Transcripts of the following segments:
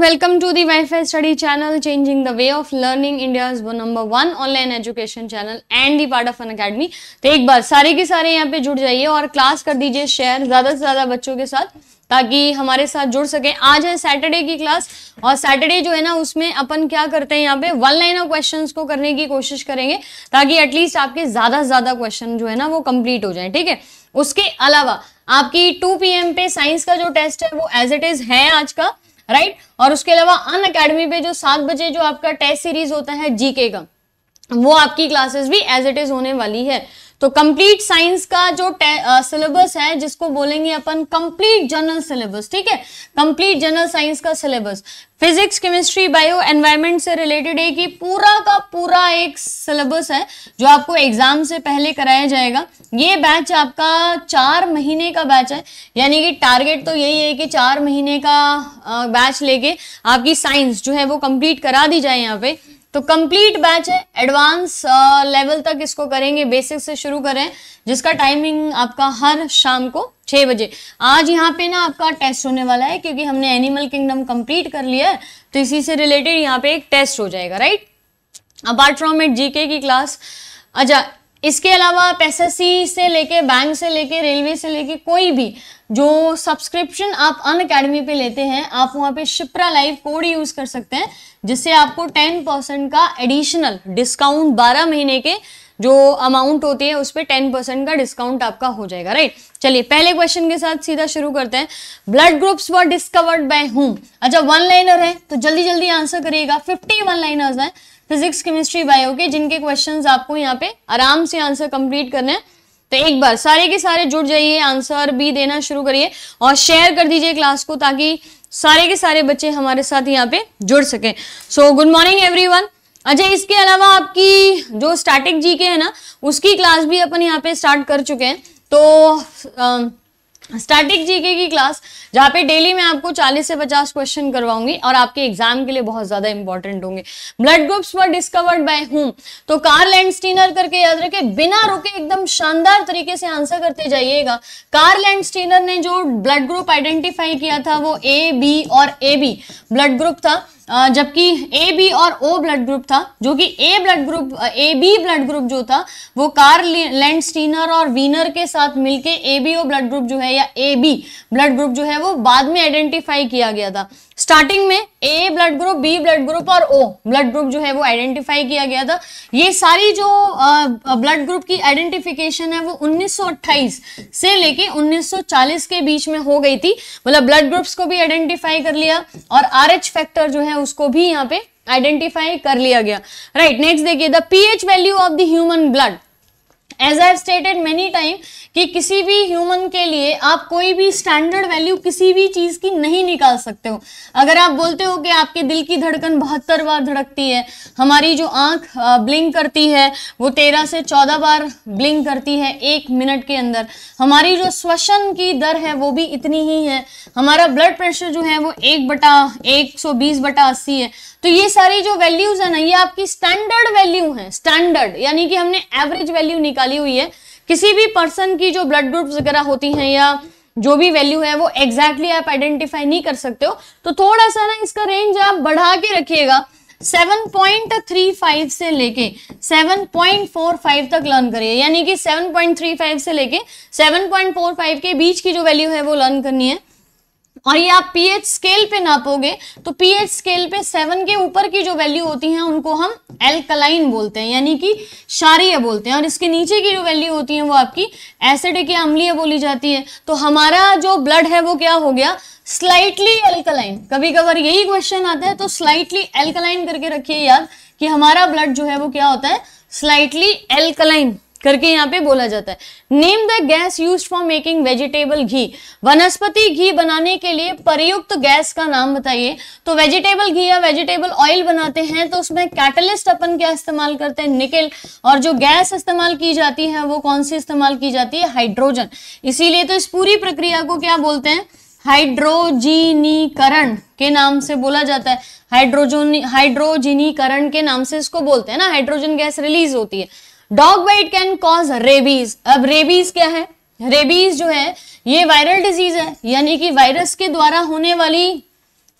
To the Wi Fi study channel changing the way of learning India is वो number one online education channel and the part of Unacademy तो एक बार सारे के सारे यहाँ पे जुड़ जाइए और क्लास कर दीजिए शेयर ज्यादा से ज्यादा बच्चों के साथ ताकि हमारे साथ जुड़ सके आज है सैटरडे की क्लास और सैटरडे जो है ना उसमें अपन क्या करते हैं यहाँ पे वन लाइन ऑफ क्वेश्चन को करने की कोशिश करेंगे ताकि एटलीस्ट आपके ज्यादा से ज्यादा क्वेश्चन जो है ना वो कंप्लीट हो जाए ठीक है उसके अलावा आपकी टू पी पे साइंस का जो टेस्ट है वो एज इट इज है आज का राइट और उसके अलावा अन अकेडमी पे जो सात बजे जो आपका टेस्ट सीरीज होता है जीके का वो आपकी क्लासेस भी एज इट इज होने वाली है तो कंप्लीट साइंस का जो सिलेबस uh, है जिसको बोलेंगे अपन कंप्लीट जनरल सिलेबस ठीक है कंप्लीट जनरल साइंस का syllabus physics chemistry bio environment से रिलेटेड एक ही पूरा का पूरा एक सिलेबस है जो आपको एग्जाम से पहले कराया जाएगा ये बैच आपका चार महीने का बैच है यानी कि टारगेट तो यही है कि चार महीने का बैच uh, लेके आपकी साइंस जो है वो कंप्लीट करा दी जाए यहाँ पे तो कंप्लीट बैच है एडवांस लेवल uh, तक इसको करेंगे बेसिक से शुरू करें जिसका टाइमिंग आपका हर शाम को छः बजे आज यहाँ पे ना आपका टेस्ट होने वाला है क्योंकि हमने एनिमल किंगडम कंप्लीट कर लिया है तो इसी से रिलेटेड यहाँ पे एक टेस्ट हो जाएगा right apart from it GK की क्लास अच्छा इसके अलावा आप एस से लेके बैंक से लेके रेलवे से लेके कोई भी जो सब्सक्रिप्शन आप अन अकेडमी पे लेते हैं आप वहाँ पे शिप्रा लाइव कोड यूज़ कर सकते हैं जिससे आपको 10 परसेंट का एडिशनल डिस्काउंट 12 महीने के जो अमाउंट होती है उस पर टेन परसेंट का डिस्काउंट आपका हो जाएगा राइट चलिए पहले क्वेश्चन के साथ सीधा शुरू करते हैं blood groups were discovered by whom अच्छा वन लाइनर है तो जल्दी जल्दी आंसर करिएगा फिफ्टी वन लाइनर्स हैं फिजिक्स केमिस्ट्री बायो के जिनके क्वेश्चन आपको यहाँ पे आराम से आंसर कंप्लीट करने हैं तो एक बार सारे के सारे जुड़ जाइए आंसर भी देना शुरू करिए और शेयर कर दीजिए क्लास को ताकि सारे के सारे बच्चे हमारे साथ यहाँ पे जुड़ सकें सो गुड मॉर्निंग एवरी अच्छा इसके अलावा आपकी जो स्टैटिक जी के है ना उसकी क्लास भी अपन यहाँ पे स्टार्ट कर चुके हैं तो आ, स्टैटिक जीके की क्लास जहाँ पे डेली मैं आपको 40 से 50 क्वेश्चन करवाऊंगी और आपके एग्जाम के लिए बहुत ज्यादा इंपॉर्टेंट होंगे blood groups were discovered by whom तो कार्ल एंडस्टीनर करके याद रखे बिना रुके एकदम शानदार तरीके से आंसर करते जाइएगा कार्ल एंडस्टीनर ने जो ब्लड ग्रुप आइडेंटिफाई किया था वो ए बी और ए बी ब्लड ग्रुप था जबकि ए बी और ओ ब्लड ग्रुप था जो कि A blood group A B blood group जो था वो कार्ल स्टीनर और वीनर के साथ मिलके A B O blood group जो है या ए बी ब्लड ग्रुप जो है वो बाद में आइडेंटिफाई किया गया था स्टार्टिंग में A blood group B blood group और ओ ब्लड ग्रुप जो है वो आइडेंटिफाई किया गया था ये सारी जो ब्लड ग्रुप की आइडेंटिफिकेशन है वो 1928 से लेके 1940 के बीच में हो गई थी मतलब ब्लड ग्रुप्स को भी आइडेंटिफाई कर लिया और आर फैक्टर जो है उसको भी यहाँ पे आइडेंटिफाई कर लिया गया राइट नेक्स्ट देखिए the pH value of the human blood as I stated many time कि किसी भी ह्यूमन के लिए आप कोई भी स्टैंडर्ड वैल्यू किसी भी चीज़ की नहीं निकाल सकते हो अगर आप बोलते हो कि आपके दिल की धड़कन बहत्तर बार धड़कती है हमारी जो आंख ब्लिंक करती है वो तेरह से चौदह बार ब्लिंक करती है एक मिनट के अंदर हमारी जो श्वसन की दर है वो भी इतनी ही है हमारा ब्लड प्रेशर जो है वो एक बटा एक सौ बीस बटा अस्सी है तो ये सारी जो वैल्यूज़ है ना ये आपकी स्टैंडर्ड वैल्यू है स्टैंडर्ड यानी कि हमने एवरेज वैल्यू निकाल डाली हुई है किसी भी पर्सन की जो ब्लड ग्रुप वगैरह होती हैं या जो भी वैल्यू है वो एग्जैक्टली exactly आप आइडेंटिफाई नहीं कर सकते हो तो थोड़ा सा ना इसका रेंज आप बढ़ा के रखिएगा 7.35 से लेके 7.45 तक लर्न करिए यानी कि 7.35 से लेके 7.45 के बीच की जो वैल्यू है वो लर्न करनी है और ये आप पीएच स्केल पे नापोगे तो पीएच स्केल पे सेवन के ऊपर की जो वैल्यू होती है उनको हम एल्कलाइन बोलते हैं यानी कि क्षारीय बोलते हैं और इसके नीचे की जो वैल्यू होती है वो आपकी एसिड की अम्लीय बोली जाती है तो हमारा जो ब्लड है वो क्या हो गया स्लाइटली एल्कलाइन कभी कभार यही क्वेश्चन आता है तो स्लाइटली एल्कलाइन करके रखिए याद कि हमारा ब्लड जो है वो क्या होता है स्लाइटली एल्कलाइन करके यहाँ पे बोला जाता है name the gas use for making vegetable घी वनस्पति घी बनाने के लिए प्रयुक्त तो गैस का नाम बताइए तो वेजिटेबल घी या वेजिटेबल ऑयल बनाते हैं तो उसमें कैटलिस्ट अपन क्या इस्तेमाल करते हैं निकल और जो गैस इस्तेमाल की जाती है वो कौन सी इस्तेमाल की जाती है हाइड्रोजन इसीलिए तो इस पूरी प्रक्रिया को क्या बोलते हैं हाइड्रोजीनीकरण के नाम से बोला जाता है हाइड्रोजोनी हाइड्रोजीनीकरण के नाम से इसको बोलते हैं ना हाइड्रोजन गैस रिलीज होती है dog bite can cause rabies अब रेबीज क्या है रेबीज जो है ये वायरल डिजीज है यानी कि वायरस के द्वारा होने वाली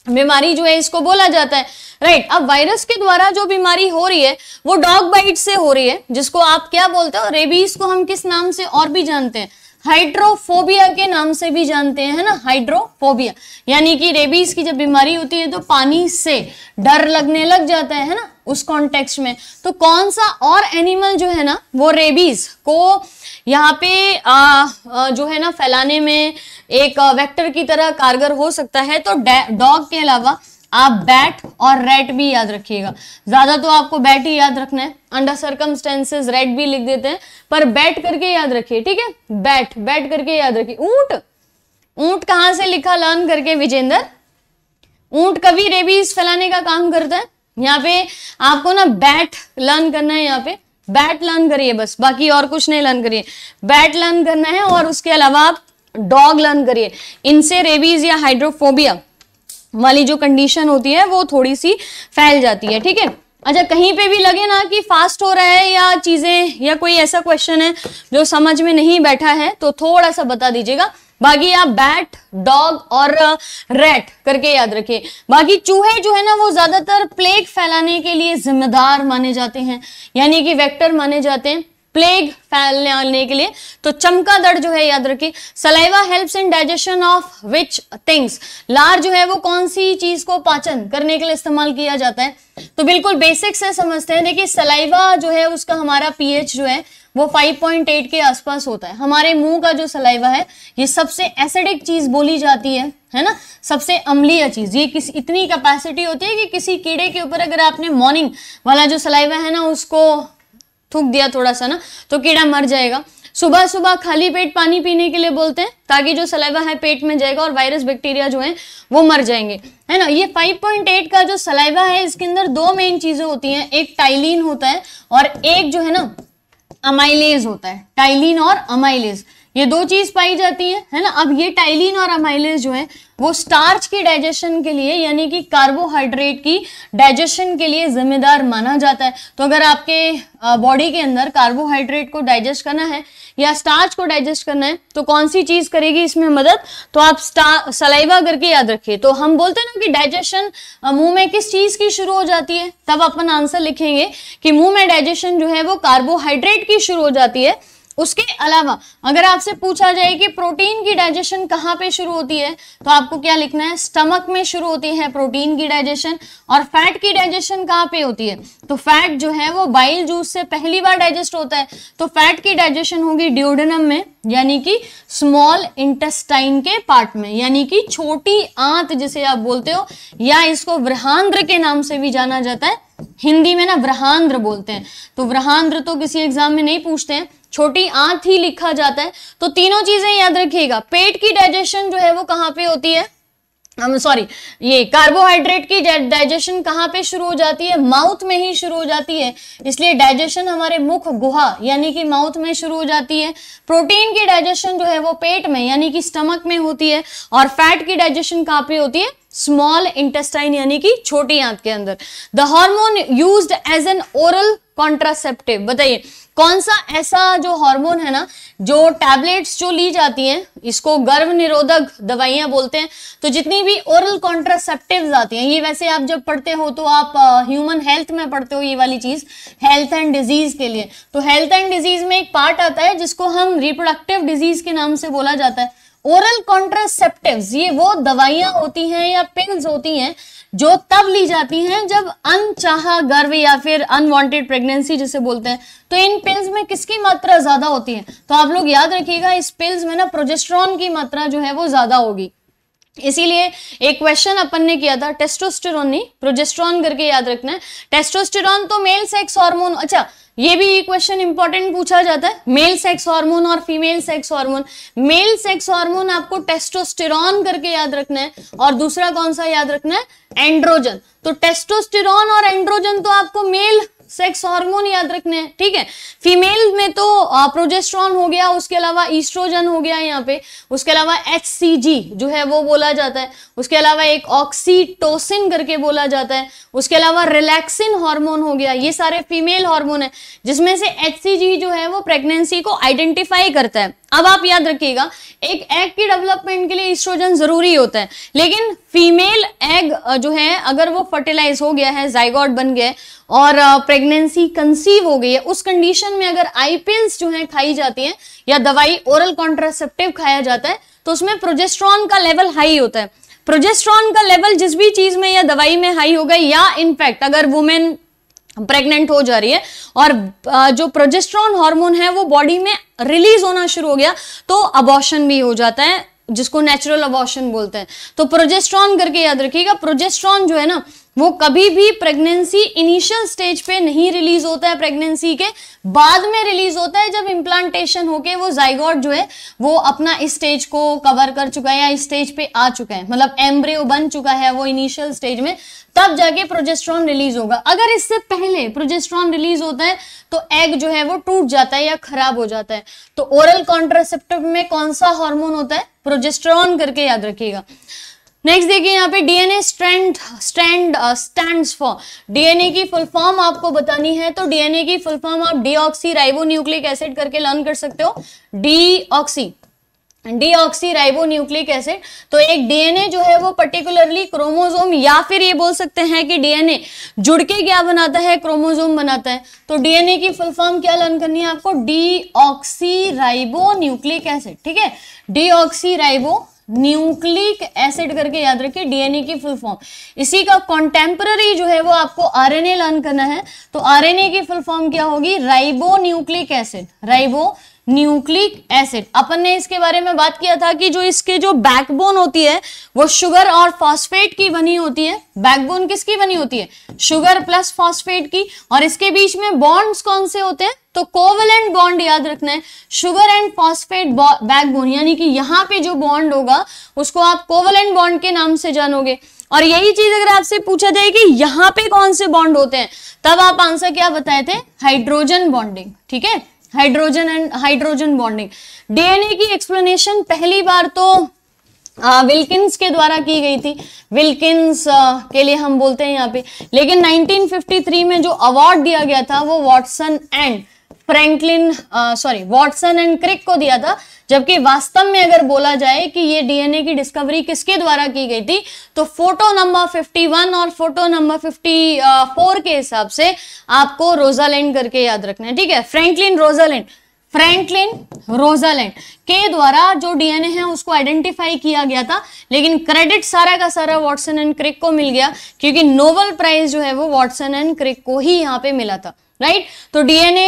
बीमारी जो है इसको बोला जाता है राइट right, अब वायरस के द्वारा जो बीमारी हो रही है वो डॉग बाइट से हो रही है जिसको आप क्या बोलते हो रेबीज को हम किस नाम से और भी जानते हैं हाइड्रोफोबिया के नाम से भी जानते हैं ना हाइड्रोफोबिया यानी कि रेबीज की जब बीमारी होती है तो पानी से डर लगने लग जाता है ना उस कॉन्टेक्स्ट में तो कौन सा और एनिमल जो है ना वो रेबीज को यहाँ पे आ, आ, जो है ना फैलाने में एक वेक्टर की तरह कारगर हो सकता है तो डॉग के अलावा आप बैट और रेट भी याद रखिएगा ज्यादा तो आपको बैट ही याद रखना है अंडर सर्कमस्टेंसेज रेट भी लिख देते हैं पर बैट करके याद रखिए ठीक है बैट बैट करके याद रखिए ऊंट ऊंट कहां से लिखा लर्न करके विजेंद्र ऊंट कभी रेबीज फैलाने का काम करता है यहाँ पे आपको ना बैट लर्न करना है यहाँ पे बैट लर्न करिए बस बाकी और कुछ नहीं लर्न करिए बैट लर्न करना है और उसके अलावा आप डॉग लर्न करिए इनसे रेबीज या हाइड्रोफोबिया वाली जो कंडीशन होती है वो थोड़ी सी फैल जाती है ठीक है अच्छा कहीं पे भी लगे ना कि फास्ट हो रहा है या चीज़ें या कोई ऐसा क्वेश्चन है जो समझ में नहीं बैठा है तो थोड़ा सा बता दीजिएगा बाकी आप बैट डॉग और रेट करके याद रखिए बाकी चूहे जो है ना वो ज्यादातर प्लेग फैलाने के लिए जिम्मेदार माने जाते हैं यानी कि वेक्टर माने जाते हैं प्लेग फैलने आने के लिए तो चमका दर्द जो है याद रखिए saliva helps in digestion of which things लार जो है वो कौन सी चीज को पाचन करने के लिए इस्तेमाल किया जाता है तो बिल्कुल बेसिक से समझते हैं देखिए सलाइवा जो है उसका हमारा पीएच जो है वो 5.8 के आसपास होता है हमारे मुंह का जो सलाइवा है ये सबसे एसिडिक चीज बोली जाती है है ना सबसे अम्लीय चीज ये किस इतनी कैपेसिटी होती है कि किसी कीड़े के ऊपर अगर आपने मॉर्निंग वाला जो सलाइवा है ना उसको थूक दिया थोड़ा सा ना तो कीड़ा मर जाएगा सुबह सुबह खाली पेट पानी पीने के लिए बोलते हैं ताकि जो सलाइवा है पेट में जाएगा और वायरस बैक्टीरिया जो है वो मर जाएंगे है ना ये 5.8 का जो सलाइवा है इसके अंदर दो मेन चीजें होती हैं एक टाइलिन होता है और एक जो है ना अमाइलेज होता है टाइलिन और अमाइलेज ये दो चीज पाई जाती है है ना अब ये टाइलिन और अमाइलेज जो है वो स्टार्च की डाइजेशन के लिए यानी कि कार्बोहाइड्रेट की डाइजेशन के लिए जिम्मेदार माना जाता है तो अगर आपके बॉडी के अंदर कार्बोहाइड्रेट को डाइजेस्ट करना है या स्टार्च को डाइजेस्ट करना है तो कौन सी चीज करेगी इसमें मदद तो आप सलाइवा करके याद रखिए तो हम बोलते हैं ना कि डाइजेशन मुंह में किस चीज की शुरू हो जाती है तब अपन आंसर लिखेंगे कि मुंह में डाइजेशन जो है वो कार्बोहाइड्रेट की शुरू हो जाती है उसके अलावा अगर आपसे पूछा जाए कि प्रोटीन की डाइजेशन कहाँ पे शुरू होती है तो आपको क्या लिखना है स्टमक में शुरू होती है प्रोटीन की डाइजेशन और फैट की डाइजेशन कहाँ पे होती है तो फैट जो है वो बाइल जूस से पहली बार डाइजेस्ट होता है तो फैट की डाइजेशन होगी ड्यूडनम में यानी कि स्मॉल इंटेस्टाइन के पार्ट में यानी कि छोटी आंत जिसे आप बोलते हो या इसको वृहांद्र के नाम से भी जाना जाता है हिंदी में ना व्रहांध्र बोलते हैं तो व्रहांध्र तो किसी एग्जाम में नहीं पूछते हैं छोटी आंत ही लिखा जाता है तो तीनों चीजें याद रखिएगा पेट की डाइजेशन जो है वो कहां पे होती है सॉरी ये कार्बोहाइड्रेट की डाइजेशन कहाँ पे शुरू हो जाती है माउथ में ही शुरू हो जाती है इसलिए डाइजेशन हमारे मुख गुहा यानी कि माउथ में शुरू हो जाती है प्रोटीन की डाइजेशन जो है वो पेट में यानी कि स्टमक में होती है और फैट की डाइजेशन कहाँ पे होती है स्मॉल इंटेस्टाइन यानी कि छोटी आंत के अंदर the hormone used as an oral contraceptive बताइए कौन सा ऐसा जो हार्मोन है ना जो टैबलेट्स जो ली जाती हैं इसको गर्भ निरोधक दवाइयां बोलते हैं तो जितनी भी ओरल कॉन्ट्रासेप्टिव आती हैं ये वैसे आप जब पढ़ते हो तो आप ह्यूमन हेल्थ में पढ़ते हो ये वाली चीज हेल्थ एंड डिजीज के लिए तो हेल्थ एंड डिजीज में एक पार्ट आता है जिसको हम रिप्रोडक्टिव डिजीज के नाम से बोला जाता है ओरल कॉन्ट्रासेप्टिव्स ये वो दवाइयां होती हैं या पिल्स होती हैं जो तब ली जाती हैं जब अनचाहा गर्भ या फिर अनवांटेड प्रेगनेंसी जिसे बोलते हैं तो इन पिल्स में किसकी मात्रा ज्यादा होती है तो आप लोग याद रखिएगा इस पिल्स में ना प्रोजेस्ट्रॉन की मात्रा जो है वो ज्यादा होगी इसीलिए एक क्वेश्चन अपन ने किया था टेस्टोस्टेरोन नहीं प्रोजेस्ट्रॉन करके याद रखना है टेस्टोस्टेरोन तो मेल सेक्स हार्मोन अच्छा ये भी क्वेश्चन इंपॉर्टेंट पूछा जाता है मेल सेक्स हार्मोन और female sex hormone male sex hormone आपको टेस्टोस्टेरॉन करके याद रखना है और दूसरा कौन सा याद रखना है एंड्रोजन तो टेस्टोस्टेरॉन और एंड्रोजन तो आपको मेल सेक्स हार्मोन याद रखने हैं ठीक है फीमेल में तो प्रोजेस्ट्रॉन हो गया उसके अलावा ईस्ट्रोजन हो गया यहाँ पे उसके अलावा एच जो है वो बोला जाता है उसके अलावा एक ऑक्सीटोसिन करके बोला जाता है उसके अलावा रिलैक्सिन हार्मोन हो गया ये सारे फीमेल हार्मोन है जिसमें से एच जो है वो प्रेगनेंसी को आइडेंटिफाई करता है अब आप याद रखिएगा एक एग की डेवलपमेंट के लिए इस्ट्रोजन जरूरी होता है लेकिन फीमेल एग जो है अगर वो फर्टिलाइज हो गया है जाइगॉड बन गया और प्रेगनेंसी कंसीव हो गई है उस कंडीशन में अगर आई पिल्स जो है खाई जाती हैं या दवाई ओरल कॉन्ट्रासेप्टिव खाया जाता है तो उसमें प्रोजेस्ट्रॉन का लेवल हाई होता है प्रोजेस्ट्रॉन का लेवल जिस भी चीज में या दवाई में हाई होगा या इनफैक्ट अगर वुमेन प्रेग्नेंट हो जा रही है और जो प्रोजेस्ट्रॉन हार्मोन है वो बॉडी में रिलीज होना शुरू हो गया तो अबॉर्शन भी हो जाता है जिसको नेचुरल अबॉर्शन बोलते हैं तो प्रोजेस्ट्रॉन करके याद रखिएगा प्रोजेस्ट्रॉन जो है ना वो कभी भी प्रेगनेंसी इनिशियल स्टेज पे नहीं रिलीज होता है प्रेगनेंसी के बाद में रिलीज होता है जब इम्प्लांटेशन होके वो जाइगॉट जो है वो अपना इस स्टेज को कवर कर चुका है या इस स्टेज पे आ चुका है मतलब एम्ब्रियो बन चुका है वो इनिशियल स्टेज में तब जाके प्रोजेस्ट्रॉन रिलीज होगा अगर इससे पहले प्रोजेस्ट्रॉन रिलीज होता है तो एग जो है वो टूट जाता है या खराब हो जाता है तो ओरल कॉन्ट्रासेप्टिव में कौन सा हार्मोन होता है प्रोजेस्ट्रॉन करके याद रखिएगा नेक्स्ट देखिए यहाँ पे DNA strand stand stands for DNA की फुल फॉर्म आपको बतानी है तो डीएनए की फुल फॉर्म आप डीऑक्सी राइबो न्यूक्लिक एसिड करके लर्न कर सकते हो deoxy ribo nucleic acid तो एक डीएनए जो है वो पर्टिकुलरली क्रोमोजोम या फिर ये बोल सकते हैं कि डीएनए जुड़ के क्या बनाता है क्रोमोजोम बनाता है तो डीएनए की फुल फॉर्म क्या लर्न करनी है आपको ऑक्सी राइबो न्यूक्लिक एसिड ठीक है ऑक्सी राइबो न्यूक्लिक एसिड करके याद रखिए डीएनए की फुल फॉर्म इसी का कॉन्टेम्पररी जो है वो आपको आरएनए लर्न करना है तो आरएनए की फुल फॉर्म क्या होगी ribo nucleic acid ribo nucleic acid अपन ने इसके बारे में बात किया था कि जो इसके जो बैकबोन होती है वो शुगर और फॉस्फेट की बनी होती है बैकबोन किसकी बनी होती है शुगर प्लस फॉस्फेट की और इसके बीच में बॉन्ड्स कौन से होते हैं तो कोवलेंट बॉन्ड याद रखना है शुगर एंड फॉस्फेट बैकबोन यानी कि यहाँ पे जो बॉन्ड होगा उसको आप कोवलेंट बॉन्ड के नाम से जानोगे और यही चीज अगर आपसे पूछा जाए कि यहाँ पे कौन से बॉन्ड होते हैं तब आप आंसर क्या बताए थे हाइड्रोजन बॉन्डिंग ठीक है hydrogen and hydrogen bonding DNA की एक्सप्लेनेशन पहली बार तो विल्किंस के द्वारा की गई थी विल्किंस के लिए हम बोलते हैं यहाँ पे लेकिन 1953 में जो अवार्ड दिया गया था वो Watson and Franklin sorry Watson and Crick को दिया था जबकि वास्तव में अगर बोला जाए कि ये डीएनए की डिस्कवरी किसके द्वारा की गई थी तो फोटो नंबर 51 और फोटो नंबर 54 के हिसाब से आपको रोजालैंड करके याद रखना है ठीक है फ्रैंकलिन रोजालैंड फ्रैंकलिन रोजालैंड के द्वारा जो डीएनए है उसको आइडेंटिफाई किया गया था लेकिन क्रेडिट सारा का सारा वॉटसन एंड क्रिक को मिल गया क्योंकि नोबल प्राइज जो है वो वॉटसन एंड क्रिक को ही यहाँ पे मिला था राइट तो डीएनए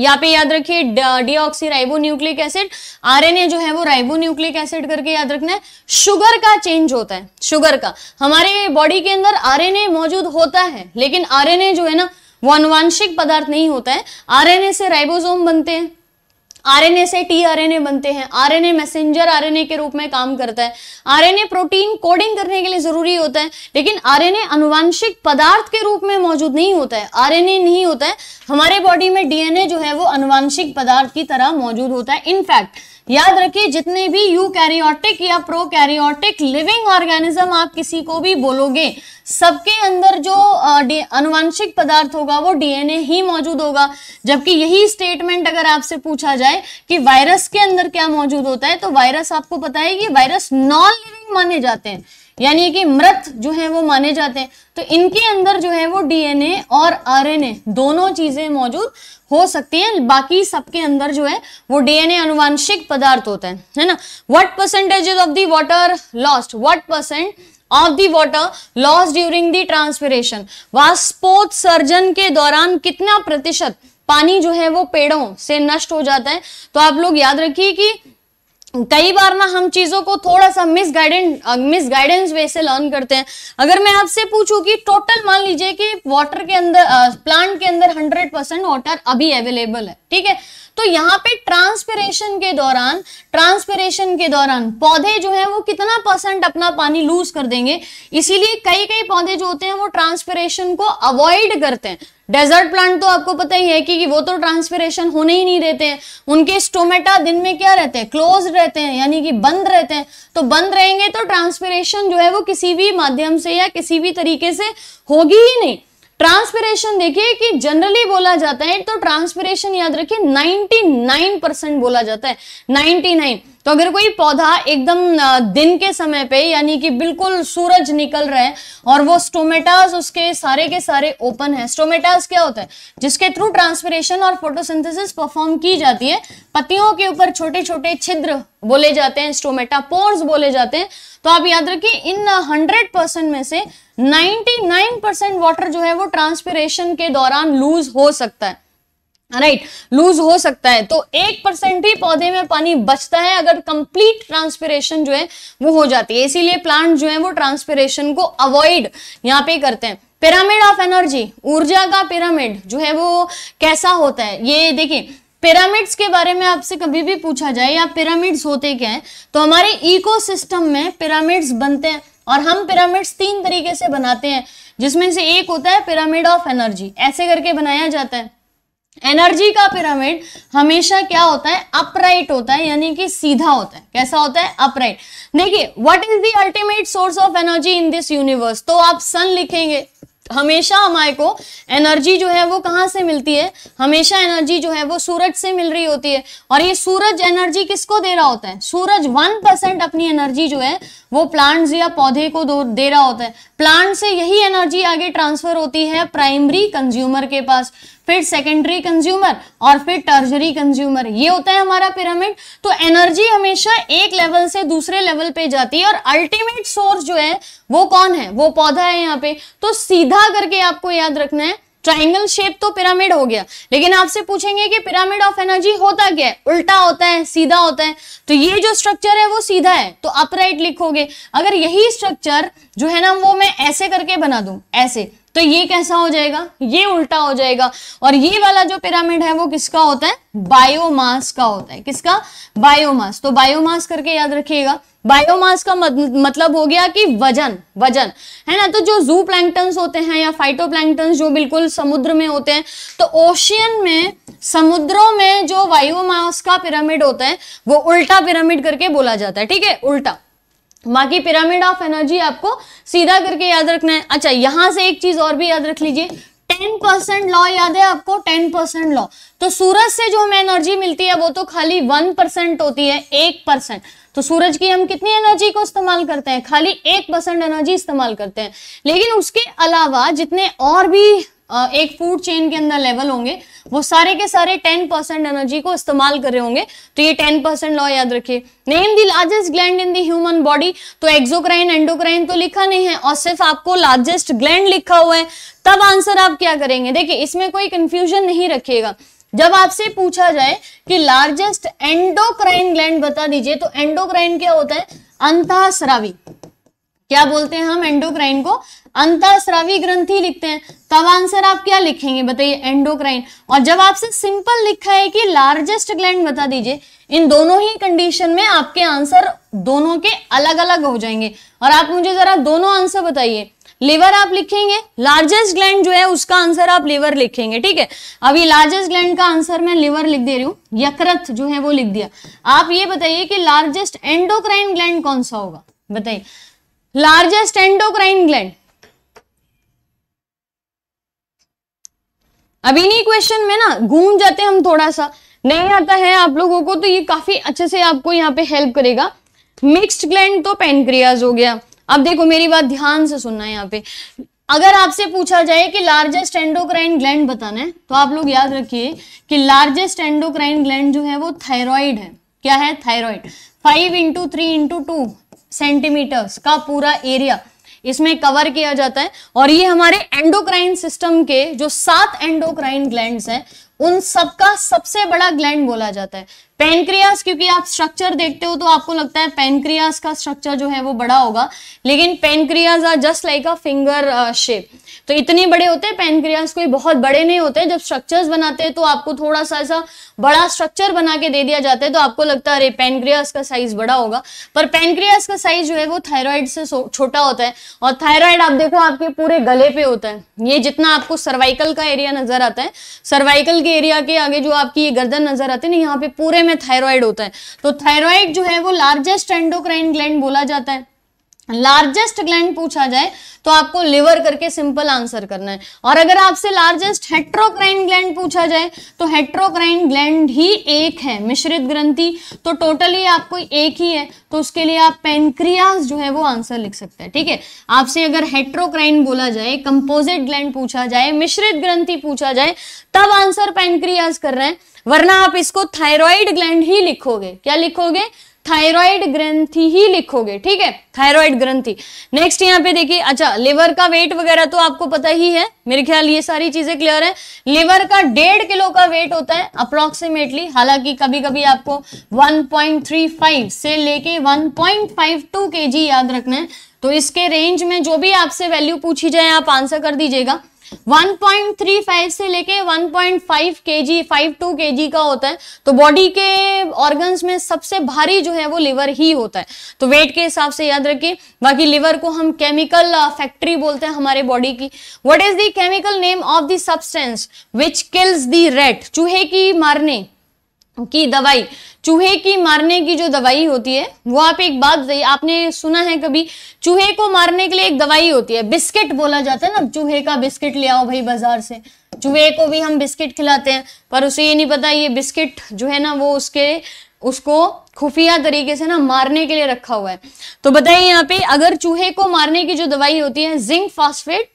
यहाँ पे याद रखिए ribo nucleic acid RNA जो है वो राइबो न्यूक्लिक एसिड करके याद रखना है शुगर का चेंज होता है शुगर का हमारे बॉडी के अंदर आरएनए मौजूद होता है लेकिन आरएनए जो है ना वो अनुवांशिक पदार्थ नहीं होता है आरएनए से राइबोसोम बनते हैं आरएनए से टीआरएनए बनते हैं आरएनए मैसेंजर आरएनए के रूप में काम करता है आरएनए प्रोटीन कोडिंग करने के लिए जरूरी होता है लेकिन आरएनए अनुवांशिक पदार्थ के रूप में मौजूद नहीं होता है आरएनए नहीं होता है हमारे बॉडी में डीएनए जो है वो अनुवांशिक पदार्थ की तरह मौजूद होता है इनफैक्ट याद रखिए जितने भी यू या प्रो कैरियोटिक लिविंग ऑर्गेनिज्म आप किसी को भी बोलोगे सबके अंदर जो अनुवांशिक पदार्थ होगा वो डीएनए ही मौजूद होगा जबकि यही स्टेटमेंट अगर आपसे पूछा जाए कि वायरस के अंदर क्या मौजूद होता है तो वायरस आपको पता है कि वायरस नॉन लिविंग माने जाते हैं यानी कि मृत जो है वो माने जाते हैं तो इनके अंदर जो है वो डीएनए और आरएनए दोनों चीजें मौजूद हो सकती हैं बाकी सबके अंदर जो है वो डीएनए अनुवांशिक पदार्थ होता है है ना what percentage of the water lost what percent of the water loss during the वास्पोत वास्पोत्सर्जन के दौरान कितना प्रतिशत पानी जो है वो पेड़ों से नष्ट हो जाता है तो आप लोग याद रखिए कि कई बार ना हम चीजों को थोड़ा सा misguidance misguidance way से लर्न करते हैं अगर मैं आपसे पूछूं कि टोटल मान लीजिए कि वाटर के अंदर प्लांट के अंदर 100 परसेंट वाटर अभी अवेलेबल है ठीक है तो यहाँ पे ट्रांसपिरेशन के दौरान ट्रांसपिरेशन के दौरान पौधे जो है वो कितना परसेंट अपना पानी लूज कर देंगे इसीलिए कई कई पौधे जो होते हैं वो ट्रांसपिरेशन को अवॉइड करते हैं डेजर्ट प्लांट तो आपको पता ही है कि वो तो ट्रांसपिरेशन होने ही नहीं देते हैं उनके स्टोमेटा दिन में क्या रहते हैं क्लोज रहते हैं यानी कि बंद रहते हैं तो बंद रहेंगे तो ट्रांसपिरेशन जो है वो किसी भी माध्यम से या किसी भी तरीके से होगी ही नहीं ट्रांसपिरेशन देखिए कि जनरली बोला जाता है तो ट्रांसपिरेशन याद रखिए 99 परसेंट बोला जाता है 99 तो अगर कोई पौधा एकदम दिन के समय पे यानी कि बिल्कुल सूरज निकल रहे हैं और वो स्टोमेटास उसके सारे के सारे ओपन है स्टोमेटास क्या होता है जिसके थ्रू ट्रांसपिरेशन और फोटोसिंथेसिस परफॉर्म की जाती है पत्तियों के ऊपर छोटे छोटे छिद्र बोले जाते हैं स्टोमेटा पोर्स बोले जाते हैं तो आप याद रखिए इन हंड्रेड परसेंट में से नाइनटी नाइन परसेंट वाटर जो है वो ट्रांसपिरेशन के दौरान लूज हो सकता है राइट right, लूज हो सकता है तो एक परसेंट ही पौधे में पानी बचता है अगर कंप्लीट ट्रांसपिरेशन जो है वो हो जाती है इसीलिए प्लांट जो है वो ट्रांसपिरेशन को अवॉइड यहाँ पे करते हैं पिरामिड ऑफ एनर्जी ऊर्जा का पिरामिड जो है वो कैसा होता है ये देखिए पिरामिड्स के बारे में आपसे कभी भी पूछा जाए या पिरामिड्स होते क्या है तो हमारे इकोसिस्टम में पिरामिड्स बनते हैं और हम पिरामिड्स तीन तरीके से बनाते हैं जिसमें से एक होता है पिरामिड ऑफ एनर्जी ऐसे करके बनाया जाता है एनर्जी का पिरामिड हमेशा क्या होता है अपराइट होता है यानी कि सीधा होता है कैसा होता है अपराइट देखिए what is the ultimate source of energy in this universe तो आप सन लिखेंगे हमेशा हमारे को एनर्जी जो है वो कहाँ से मिलती है हमेशा एनर्जी जो है वो सूरज से मिल रही होती है और ये सूरज एनर्जी किसको दे रहा होता है सूरज वन परसेंट अपनी एनर्जी जो है वो प्लांट्स या पौधे को दे रहा होता है प्लांट से यही एनर्जी आगे ट्रांसफर होती है प्राइमरी कंज्यूमर के पास फिर सेकेंडरी कंज्यूमर और फिर टर्जरी कंज्यूमर ये होता है हमारा पिरामिड तो एनर्जी हमेशा एक लेवल से दूसरे लेवल पे जाती है और अल्टीमेट सोर्स जो है वो कौन है वो पौधा है यहाँ पे तो सीधा करके आपको याद रखना है ट्राइंगल शेप तो पिरामिड हो गया लेकिन आपसे पूछेंगे कि पिरामिड ऑफ एनर्जी होता क्या है उल्टा होता है सीधा होता है तो ये जो स्ट्रक्चर है वो सीधा है तो अपराइट लिखोगे अगर यही स्ट्रक्चर जो है ना वो मैं ऐसे करके बना दू ऐसे तो ये कैसा हो जाएगा ये उल्टा हो जाएगा और ये वाला जो पिरामिड है वो किसका होता है बायोमास का होता है किसका बायोमास तो बायोमास करके याद रखिएगा बायोमास का मतलब हो गया कि वजन वजन है ना तो जो जू प्लैंक्टन्स होते हैं या फाइटो प्लैंक्टन्स जो बिल्कुल समुद्र में होते हैं तो ओशियन में समुद्रों में जो वायोमास का पिरामिड होता है वो उल्टा पिरामिड करके बोला जाता है ठीक है उल्टा बाकी पिरामिड ऑफ एनर्जी आपको सीधा करके याद रखना है अच्छा यहां से एक चीज और भी याद रख लीजिए टेन परसेंट लॉ याद है आपको टेन परसेंट लॉ तो सूरज से जो हमें एनर्जी मिलती है वो तो खाली वन परसेंट होती है एक परसेंट तो सूरज की हम कितनी एनर्जी को इस्तेमाल करते हैं खाली एक परसेंट एनर्जी इस्तेमाल करते हैं लेकिन उसके अलावा जितने और भी एक फूड चेन के अंदर लेवल होंगे वो सारे के सारे टेन परसेंट एनर्जी को इस्तेमाल कर रहे होंगे तो ये टेन परसेंट लॉ याद रखिए name the largest gland in the human body तो एक्सोक्राइन एंडोक्राइन तो लिखा नहीं है और सिर्फ आपको लार्जेस्ट ग्लैंड लिखा हुआ है तब आंसर आप क्या करेंगे देखिए इसमें कोई कंफ्यूजन नहीं रखिएगा जब आपसे पूछा जाए कि लार्जेस्ट एंडोक्राइन ग्लैंड बता दीजिए तो एंडोक्राइन क्या होता है अंतःस्रावी क्या बोलते हैं हम एंडोक्राइन को अंतरस्रावी ग्रंथि लिखते हैं तब आंसर आप क्या लिखेंगे बताइए एंडोक्राइन और जब आपसे सिंपल लिखा है कि लार्जेस्ट ग्लैंड बता दीजिए इन दोनों ही कंडीशन में आपके आंसर दोनों के अलग अलग हो जाएंगे और आप मुझे जरा दोनों आंसर बताइए लिवर आप लिखेंगे लार्जेस्ट ग्लैंड जो है उसका आंसर आप लिवर लिखेंगे ठीक है अभी लार्जेस्ट ग्लैंड का आंसर मैं लिवर लिख दे रही हूँ यकृत जो है वो लिख दिया आप ये बताइए कि लार्जेस्ट एंडोक्राइन ग्लैंड कौन सा होगा बताइए लार्जेस्ट एंडोक्राइन ग्लैंड अभी नहीं क्वेश्चन में ना घूम जाते हम थोड़ा सा नहीं आता है आप लोगों को तो ये काफी अच्छे से आपको यहाँ पे हेल्प करेगा मिक्स्ड ग्लैंड तो पेनक्रियाज हो गया अब देखो मेरी बात ध्यान से सुनना है यहाँ पे अगर आपसे पूछा जाए कि लार्जेस्ट एंडोक्राइन ग्लैंड बताना है तो आप लोग याद रखिए कि लार्जेस्ट एंडोक्राइन ग्लैंड जो है वो थायराइड है क्या है thyroid five into three into two centimeters का पूरा एरिया इसमें कवर किया जाता है और ये हमारे एंडोक्राइन सिस्टम के जो सात एंडोक्राइन ग्लैंड हैं उन सबका सबसे बड़ा ग्लैंड बोला जाता है पेनक्रियास क्योंकि आप स्ट्रक्चर देखते हो तो आपको लगता है पेनक्रियास का स्ट्रक्चर जो है वो बड़ा होगा लेकिन pancreas are just like a finger shape तो इतने बड़े होते हैं पेनक्रियास कोई बहुत बड़े नहीं होते जब स्ट्रक्चर्स बनाते हैं तो आपको थोड़ा सा ऐसा बड़ा स्ट्रक्चर बना के दे दिया जाता है तो आपको लगता है अरे पेनक्रियास का साइज बड़ा होगा पर पेनक्रियास का साइज जो है वो थायराइड से छोटा होता है और थायराइड आप देखो आपके पूरे गले पे होता है ये जितना आपको सर्वाइकल का एरिया नजर आता है सर्वाइकल के एरिया के आगे जो आपकी ये गर्दन नजर आती है ना यहाँ पे पूरे में थायरॉयड होता है तो थायरॉयड जो है वो लार्जेस्ट एंडोक्राइन ग्लैंड बोला जाता है लार्जेस्ट ग्लैंड पूछा जाए तो आपको लिवर करके सिंपल आंसर करना है और अगर आपसे लार्जेस्ट हेट्रोक्राइन ग्लैंड पूछा जाए तो हेट्रोक्राइन ग्लैंड ही एक है मिश्रित ग्रंथि तो टोटली आपको एक ही है तो उसके लिए आप पेनक्रियाज जो है वो आंसर लिख सकते हैं ठीक है आपसे अगर हेट्रोक्राइन बोला जाए कंपोजिट ग्लैंड पूछा जाए मिश्रित ग्रंथि पूछा जाए तब आंसर पेनक्रियाज कर रहे हैं वरना आप इसको थायराइड ग्लैंड ही लिखोगे क्या लिखोगे थायराइड ग्रंथि ही लिखोगे ठीक है थायराइड ग्रंथि नेक्स्ट यहाँ पे देखिए अच्छा लिवर का वेट वगैरह तो आपको पता ही है मेरे ख्याल ये सारी चीजें क्लियर है लिवर का डेढ़ किलो का वेट होता है अप्रोक्सीमेटली हालांकि कभी कभी आपको 1.35 से लेके 1.52 पॉइंट याद रखना है तो इसके रेंज में जो भी आपसे वैल्यू पूछी जाए आप आंसर कर दीजिएगा 1.35 से लेके 1.5 फाइव के जी का होता है तो बॉडी के ऑर्गन्स में सबसे भारी जो है वो लिवर ही होता है तो वेट के हिसाब से याद रखिए बाकी लिवर को हम केमिकल फैक्ट्री बोलते हैं हमारे बॉडी की what is the chemical name of the which kills the rat चूहे की मारने की दवाई चूहे की मारने की जो दवाई होती है वो आप एक बात सही आपने सुना है कभी चूहे को मारने के लिए एक दवाई होती है बिस्किट बोला जाता है ना चूहे का बिस्किट ले आओ भाई बाजार से चूहे को भी हम बिस्किट खिलाते हैं पर उसे ये नहीं पता ये बिस्किट जो है ना वो उसके उसको खुफिया तरीके से ना मारने के लिए रखा हुआ है तो बताइए यहाँ पे अगर चूहे को मारने की जो दवाई होती है जिंक फास्फेट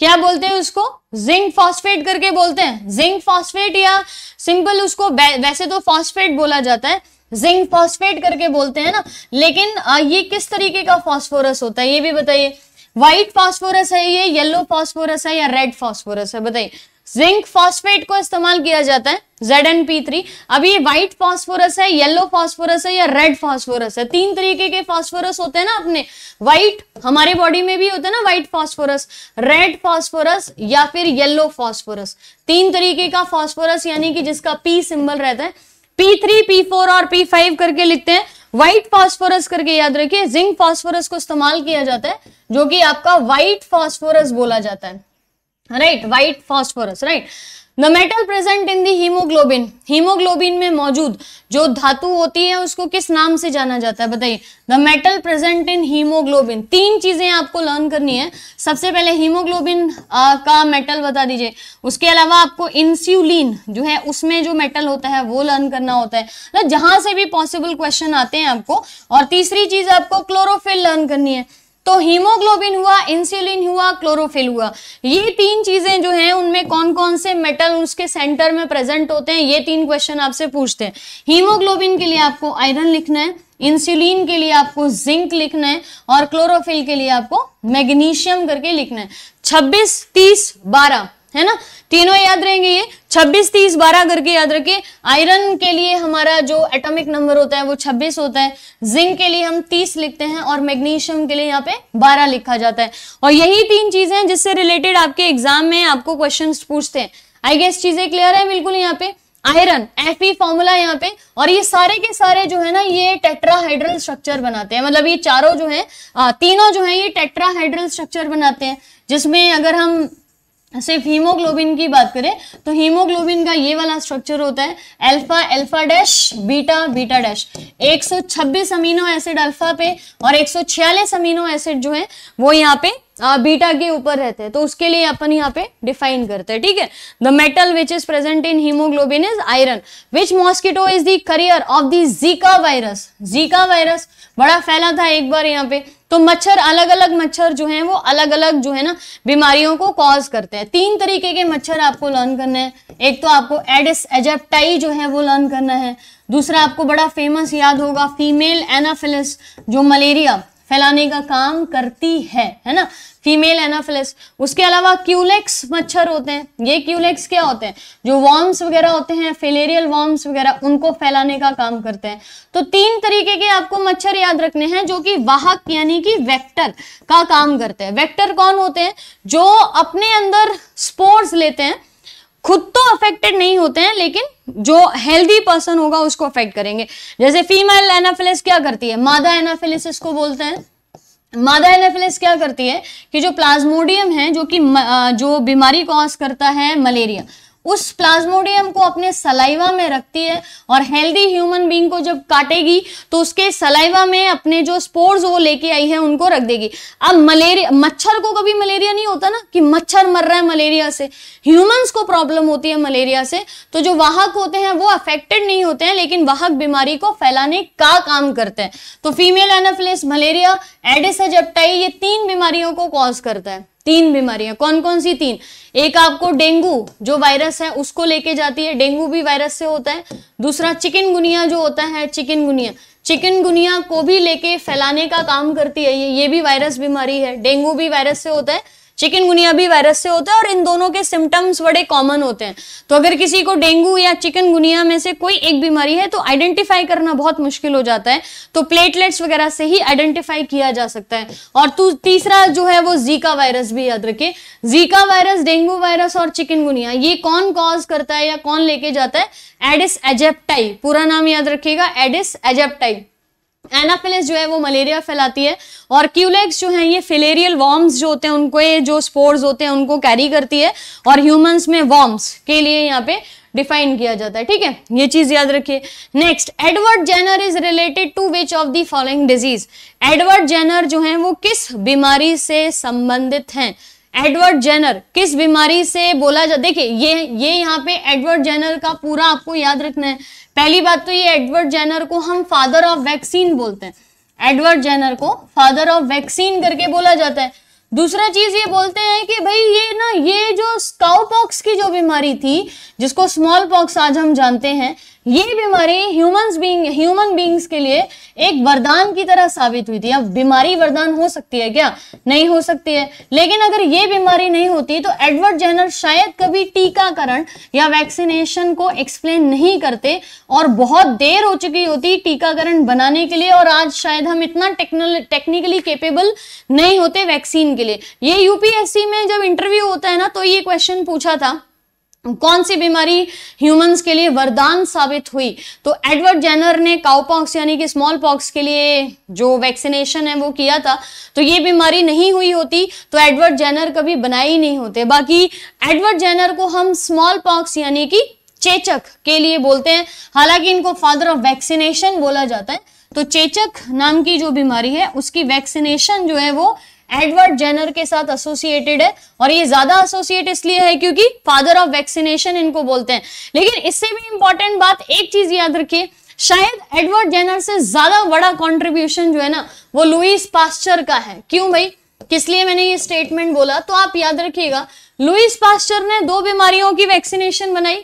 क्या बोलते हैं उसको जिंक फॉस्फेट करके बोलते हैं जिंक फॉस्फेट या सिंपल उसको वैसे तो फॉस्फेट बोला जाता है जिंक फॉस्फेट करके बोलते हैं ना लेकिन ये किस तरीके का फॉस्फोरस होता है ये भी बताइए व्हाइट फॉस्फोरस है ये येलो फॉस्फोरस है या रेड फॉस्फोरस है बताइए जिंक फॉस्फेट को इस्तेमाल किया जाता है जेड एन पी थ्री अब ये व्हाइट फॉस्फोरस है येलो फॉस्फोरस है या रेड फॉस्फोरस है तीन तरीके के फॉस्फोरस होते हैं ना अपने व्हाइट हमारे बॉडी में भी होते हैं ना व्हाइट फॉस्फोरस रेड फॉस्फोरस या फिर येलो फॉस्फोरस तीन तरीके का फॉस्फोरस यानी कि जिसका पी सिंबल रहता है पी थ्री पी फोर और पी फाइव करके लिखते हैं व्हाइट फॉस्फोरस करके याद रखिए जिंक फॉस्फोरस को इस्तेमाल किया जाता है जो कि आपका व्हाइट फॉस्फोरस बोला जाता है right white phosphorus right the metal present in the haemoglobin haemoglobin में मौजूद जो धातु होती है उसको किस नाम से जाना जाता है बताइए the metal present in haemoglobin तीन चीजें आपको लर्न करनी है सबसे पहले हीमोग्लोबिन का मेटल बता दीजिए उसके अलावा आपको इंस्यूलिन जो है उसमें जो मेटल होता है वो लर्न करना होता है मतलब जहां से भी पॉसिबल क्वेश्चन आते हैं आपको और तीसरी चीज आपको क्लोरोफिल लर्न करनी है तो हीमोग्लोबिन हुआ इंसुलिन हुआ क्लोरोफिल हुआ ये तीन चीजें जो हैं उनमें कौन कौन से मेटल उसके सेंटर में प्रेजेंट होते हैं ये तीन क्वेश्चन आपसे पूछते हैं हीमोग्लोबिन के लिए आपको आयरन लिखना है इंसुलिन के लिए आपको जिंक लिखना है और क्लोरोफिल के लिए आपको मैग्नीशियम करके लिखना है 26, 30, 12 है ना तीनों याद रहेंगे ये 26 30 12 करके याद रखिए आयरन के लिए हमारा जो एटॉमिक नंबर होता है वो 26 होता है जिंक के लिए हम 30 लिखते हैं और मैग्नीशियम के लिए यहाँ पे 12 लिखा जाता है और यही तीन चीजें हैं जिससे रिलेटेड आपके एग्जाम में आपको क्वेश्चन पूछते हैं आई गेस चीजें क्लियर है बिल्कुल यहाँ पे आयरन एफ फॉर्मूला यहाँ पे और ये सारे के सारे जो है ना ये टेट्राहाइड्रल स्ट्रक्चर बनाते हैं मतलब ये चारों जो है तीनों जो है ये टेट्राहाइड्रल स्ट्रक्चर बनाते हैं जिसमें अगर हम सिर्फ हीमोग्लोबिन की बात करें तो हीमोग्लोबिन का ये वाला स्ट्रक्चर होता है alpha alpha dash beta beta dash 126 amino acid alpha पे और 146 अमीनो एसिड जो है वो यहाँ पे बीटा के ऊपर रहते हैं तो उसके लिए अपन यहाँ पे डिफाइन करते हैं ठीक है the metal which is present in haemoglobin is iron which mosquito is the carrier of the Zika virus Zika virus बड़ा फैला था एक बार यहाँ पे तो मच्छर अलग अलग मच्छर जो है वो अलग अलग जो है ना बीमारियों को कॉज करते हैं तीन तरीके के मच्छर आपको लर्न करने हैं एक तो आपको एडिस एजेप्टाई जो है वो लर्न करना है दूसरा आपको बड़ा फेमस याद होगा फीमेल एनाफिलिस जो मलेरिया फैलाने का काम करती है है ना फीमेल एनाफिलिस उसके अलावा क्यूलेक्स मच्छर होते हैं ये क्यूलेक्स क्या होते हैं जो वॉर्म्स वगैरह होते हैं फिलेरियल वॉर्म्स वगैरह उनको फैलाने का काम करते हैं तो तीन तरीके के आपको मच्छर याद रखने हैं जो कि वाहक यानी कि वेक्टर का काम करते हैं वेक्टर कौन होते हैं जो अपने अंदर स्पोर्ट्स लेते हैं खुद तो अफेक्टेड नहीं होते हैं लेकिन जो हेल्दी पर्सन होगा उसको अफेक्ट करेंगे जैसे फीमेल एनाफिलिस क्या करती है मादा एनाफिलिस इसको बोलते हैं मादा एनाफिलिस क्या करती है कि जो प्लाज्मोडियम है जो कि जो बीमारी कॉज करता है मलेरिया उस प्लाज्मोडियम को अपने सलाइवा में रखती है और हेल्दी ह्यूमन बींग को जब काटेगी तो उसके सलाइवा में अपने जो स्पोर्स वो लेके आई है उनको रख देगी अब मलेरिया मच्छर को कभी मलेरिया नहीं होता ना कि मच्छर मर रहा है मलेरिया से ह्यूमंस को प्रॉब्लम होती है मलेरिया से तो जो वाहक होते हैं वो अफेक्टेड नहीं होते हैं लेकिन वाहक बीमारी को फैलाने का काम करते हैं तो फीमेल एनाफिलिस मलेरिया एडिसजेप्टाई ये तीन बीमारियों को कॉज करता है तीन बीमारियां कौन कौन सी तीन एक आपको डेंगू जो वायरस है उसको लेके जाती है डेंगू भी वायरस से होता है दूसरा चिकनगुनिया जो होता है चिकनगुनिया चिकनगुनिया को भी लेके फैलाने का काम करती है ये ये भी वायरस बीमारी है डेंगू भी वायरस से होता है चिकनगुनिया भी वायरस से होता है और इन दोनों के सिम्टम्स बड़े कॉमन होते हैं तो अगर किसी को डेंगू या चिकनगुनिया में से कोई एक बीमारी है तो आइडेंटिफाई करना बहुत मुश्किल हो जाता है तो प्लेटलेट्स वगैरह से ही आइडेंटिफाई किया जा सकता है और तीसरा जो है वो जीका वायरस भी याद रखे जीका वायरस डेंगू वायरस और चिकनगुनिया ये कौन कॉज करता है या कौन लेके जाता है एडिस एजेप्टाई पूरा नाम याद रखिएगा एडिस एजेप्टाई एनाफिलिस जो है वो मलेरिया फैलाती है और क्यूलेक्स जो है ये फिलेरियल वॉर्म्स जो होते हैं उनको ये जो स्पोर्स होते हैं उनको कैरी करती है और ह्यूमंस में वॉर्म्स के लिए यहाँ पे डिफाइन किया जाता है ठीक है ये चीज याद रखिए next Edward Jenner is related to which of the following disease Edward Jenner जो है वो किस बीमारी से संबंधित हैं एडवर्ड जेनर किस बीमारी से बोला जाता देखिए ये ये यहाँ पे एडवर्ड जेनर का पूरा आपको याद रखना है पहली बात तो ये एडवर्ड जेनर को हम फादर ऑफ वैक्सीन बोलते हैं एडवर्ड जेनर को फादर ऑफ वैक्सीन करके बोला जाता है दूसरा चीज ये बोलते हैं कि भाई ये ना ये जो स्काउ पॉक्स की जो बीमारी थी जिसको स्मॉल पॉक्स आज हम जानते हैं ये बीमारी ह्यूमंस बीइंग ह्यूमन बीइंग्स के लिए एक वरदान की तरह साबित हुई थी अब बीमारी वरदान हो सकती है क्या नहीं हो सकती है लेकिन अगर ये बीमारी नहीं होती तो एडवर्ड जेनर शायद कभी टीकाकरण या वैक्सीनेशन को एक्सप्लेन नहीं करते और बहुत देर हो चुकी होती टीकाकरण बनाने के लिए और आज शायद हम इतना टेक्निकली केपेबल नहीं होते वैक्सीन के लिए ये यूपीएससी में जब इंटरव्यू होता है ना तो ये क्वेश्चन पूछा था कौन सी बीमारी ह्यूमंस के लिए वरदान साबित हुई तो एडवर्ड जेनर ने काउपॉक्स यानी कि स्मॉल पॉक्स के लिए जो वैक्सीनेशन है वो किया था तो ये बीमारी नहीं हुई होती तो एडवर्ड जेनर कभी बनाए ही नहीं होते बाकी एडवर्ड जेनर को हम स्मॉल पॉक्स यानी कि चेचक के लिए बोलते हैं हालांकि इनको फादर ऑफ वैक्सीनेशन बोला जाता है तो चेचक नाम की जो बीमारी है उसकी वैक्सीनेशन जो है वो एडवर्ड जेनर के साथ एसोसिएटेड है और ये ज्यादा एसोसिएट इसलिए है क्योंकि फादर ऑफ वैक्सीनेशन इनको बोलते हैं लेकिन इससे भी इंपॉर्टेंट बात एक चीज याद रखिए शायद एडवर्ड जेनर से ज्यादा बड़ा कॉन्ट्रीब्यूशन जो है ना वो लुइस पास्चर का है क्यों भाई किस लिए मैंने ये स्टेटमेंट बोला तो आप याद रखिएगा लुइस पास्चर ने दो बीमारियों की वैक्सीनेशन बनाई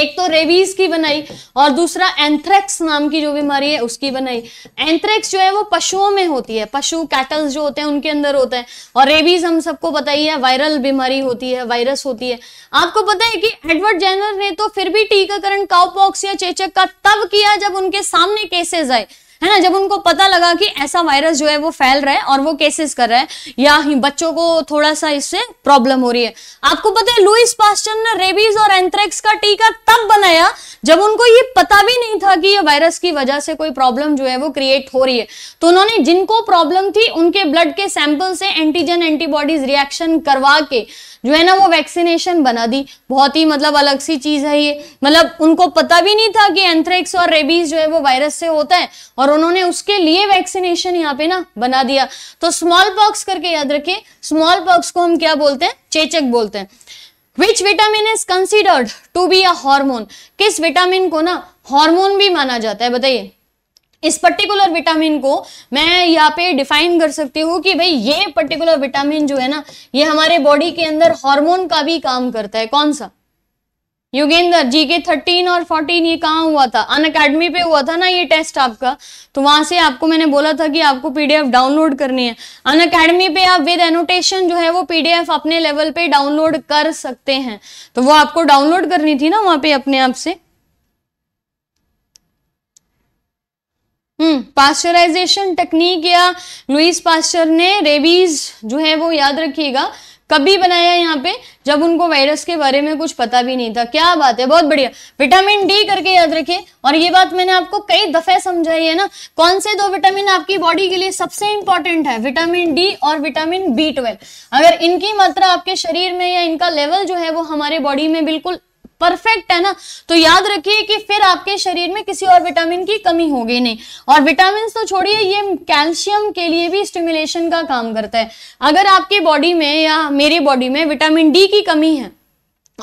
एक तो रेबीज की बनाई और दूसरा एंथ्रेक्स नाम की जो बीमारी है उसकी बनाई एंथ्रेक्स जो है वो पशुओं में होती है पशु कैटल्स जो होते हैं उनके अंदर होता है और रेबीज हम सबको पता ही है वायरल बीमारी होती है वायरस होती है आपको पता है कि एडवर्ड जेनर ने तो फिर भी टीकाकरण काउपॉक्स या चेचक का तब किया जब उनके सामने केसेस आए है ना जब उनको पता लगा कि ऐसा वायरस जो है वो फैल रहा है और वो केसेस कर रहा है या ही बच्चों को थोड़ा सा इससे प्रॉब्लम हो रही है आपको पता है लुइस पास्टर ने रेबीज और एंथ्रेक्स का टीका तब बनाया जब उनको ये पता भी नहीं था कि ये वायरस की वजह से कोई प्रॉब्लम जो है वो क्रिएट हो रही है तो उन्होंने जिनको प्रॉब्लम थी उनके ब्लड के सैंपल से एंटीजन एंटीबॉडीज रिएक्शन करवा के जो है ना वो वैक्सीनेशन बना दी बहुत ही मतलब अलग सी चीज है ये मतलब उनको पता भी नहीं था कि एंथ्रेक्स और रेबीज जो है वो वायरस से होता है और उन्होंने उसके लिए वैक्सीनेशन यहाँ पे ना बना दिया तो स्मॉल पॉक्स करके याद रखिए स्मॉल पॉक्स को हम क्या बोलते हैं चेचक बोलते हैं which vitamin is considered to be a hormone किस विटामिन को ना हार्मोन भी माना जाता है बताइए इस पर्टिकुलर विटामिन को मैं यहाँ पे डिफाइन कर सकती हूँ कि भाई ये पर्टिकुलर विटामिन जो है ना ये हमारे बॉडी के अंदर हार्मोन का भी काम करता है कौन सा योगेंद्र जी के थर्टीन और फोर्टीन ये कहाँ हुआ था अन अकेडमी पे हुआ था ना ये टेस्ट आपका तो वहां से आपको मैंने बोला था कि आपको पीडीएफ डाउनलोड करनी है अन अकेडमी पे आप विद एनोटेशन जो है वो पीडीएफ अपने लेवल पे डाउनलोड कर सकते हैं तो वो आपको डाउनलोड करनी थी ना वहां पे अपने आप से हम्म पास्चराइजेशन टेक्निक या लुइस पास्चर ने रेबीज जो है वो याद रखिएगा कभी बनाया यहाँ पे जब उनको वायरस के बारे में कुछ पता भी नहीं था क्या बात है बहुत बढ़िया विटामिन डी करके याद रखिए और ये बात मैंने आपको कई दफे समझाई है ना कौन से दो विटामिन आपकी बॉडी के लिए सबसे इंपॉर्टेंट है विटामिन डी और विटामिन बी ट्वेल्व अगर इनकी मात्रा आपके शरीर में या इनका लेवल जो है वो हमारे बॉडी में बिल्कुल परफेक्ट है ना तो याद रखिए कि फिर आपके शरीर में किसी और विटामिन की कमी होगी नहीं और विटामिन तो छोड़िए ये कैल्शियम के लिए भी स्टिमुलेशन का काम करता है अगर आपकी बॉडी में या मेरी बॉडी में विटामिन डी की कमी है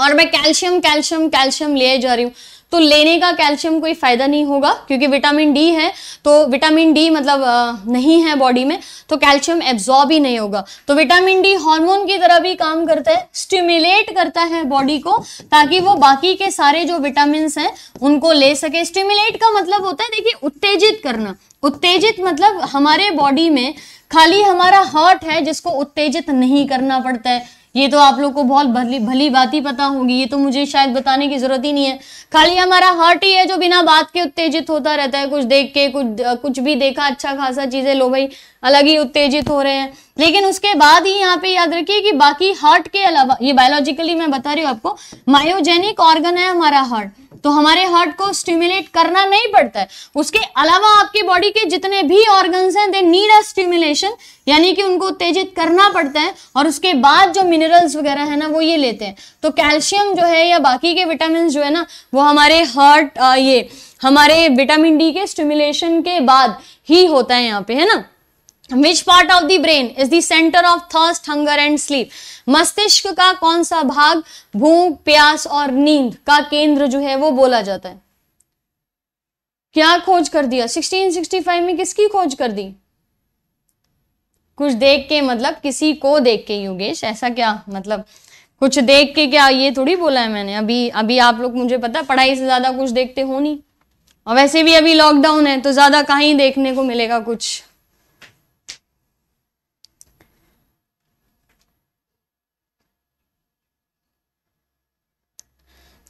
और मैं कैल्शियम कैल्शियम कैल्शियम ले जा रही हूँ तो लेने का कैल्शियम कोई फ़ायदा नहीं होगा क्योंकि विटामिन डी है तो विटामिन डी मतलब नहीं है बॉडी में तो कैल्शियम एब्जॉर्ब ही नहीं होगा तो विटामिन डी हार्मोन की तरह भी काम करता है स्टिमुलेट करता है बॉडी को ताकि वो बाकी के सारे जो विटामिन हैं उनको ले सके स्टिमुलेट का मतलब होता है देखिए उत्तेजित करना उत्तेजित मतलब हमारे बॉडी में खाली हमारा हार्ट है जिसको उत्तेजित नहीं करना पड़ता है ये तो आप लोग को बहुत भली भली बात ही पता होगी ये तो मुझे शायद बताने की जरूरत ही नहीं है खाली हमारा हार्ट ही है जो बिना बात के उत्तेजित होता रहता है कुछ देख के कुछ कुछ भी देखा अच्छा खासा चीजें लो भाई अलग ही उत्तेजित हो रहे हैं लेकिन उसके बाद ही यहाँ पे याद रखिए कि बाकी हार्ट के अलावा ये बायोलॉजिकली मैं बता रही हूँ आपको मायोजेनिक ऑर्गन है हमारा हार्ट तो हमारे हार्ट को स्टिम्युलेट करना नहीं पड़ता है उसके अलावा आपकी बॉडी के जितने भी ऑर्गन्स हैं दे नीड अ स्टिम्युलेशन यानी कि उनको उत्तेजित करना पड़ता है और उसके बाद जो मिनरल्स वगैरह है ना वो ये लेते हैं तो कैल्शियम जो है या बाकी के विटामिन जो है ना वो हमारे हार्ट ये हमारे विटामिन डी के स्टिम्युलेशन के बाद ही होता है यहाँ पे है ना which part of the brain is the centre of thirst hunger and sleep मस्तिष्क का कौन सा भाग भूख प्यास और नींद का केंद्र जो है वो बोला जाता है क्या खोज कर दिया 1665 में किसकी खोज कर दी कुछ देख के मतलब किसी को देख के योगेश ऐसा क्या मतलब कुछ देख के क्या ये थोड़ी बोला है मैंने अभी अभी आप लोग मुझे पता पढ़ाई से ज्यादा कुछ देखते हो नहीं और वैसे भी अभी लॉकडाउन है तो ज्यादा कहाँ देखने को मिलेगा कुछ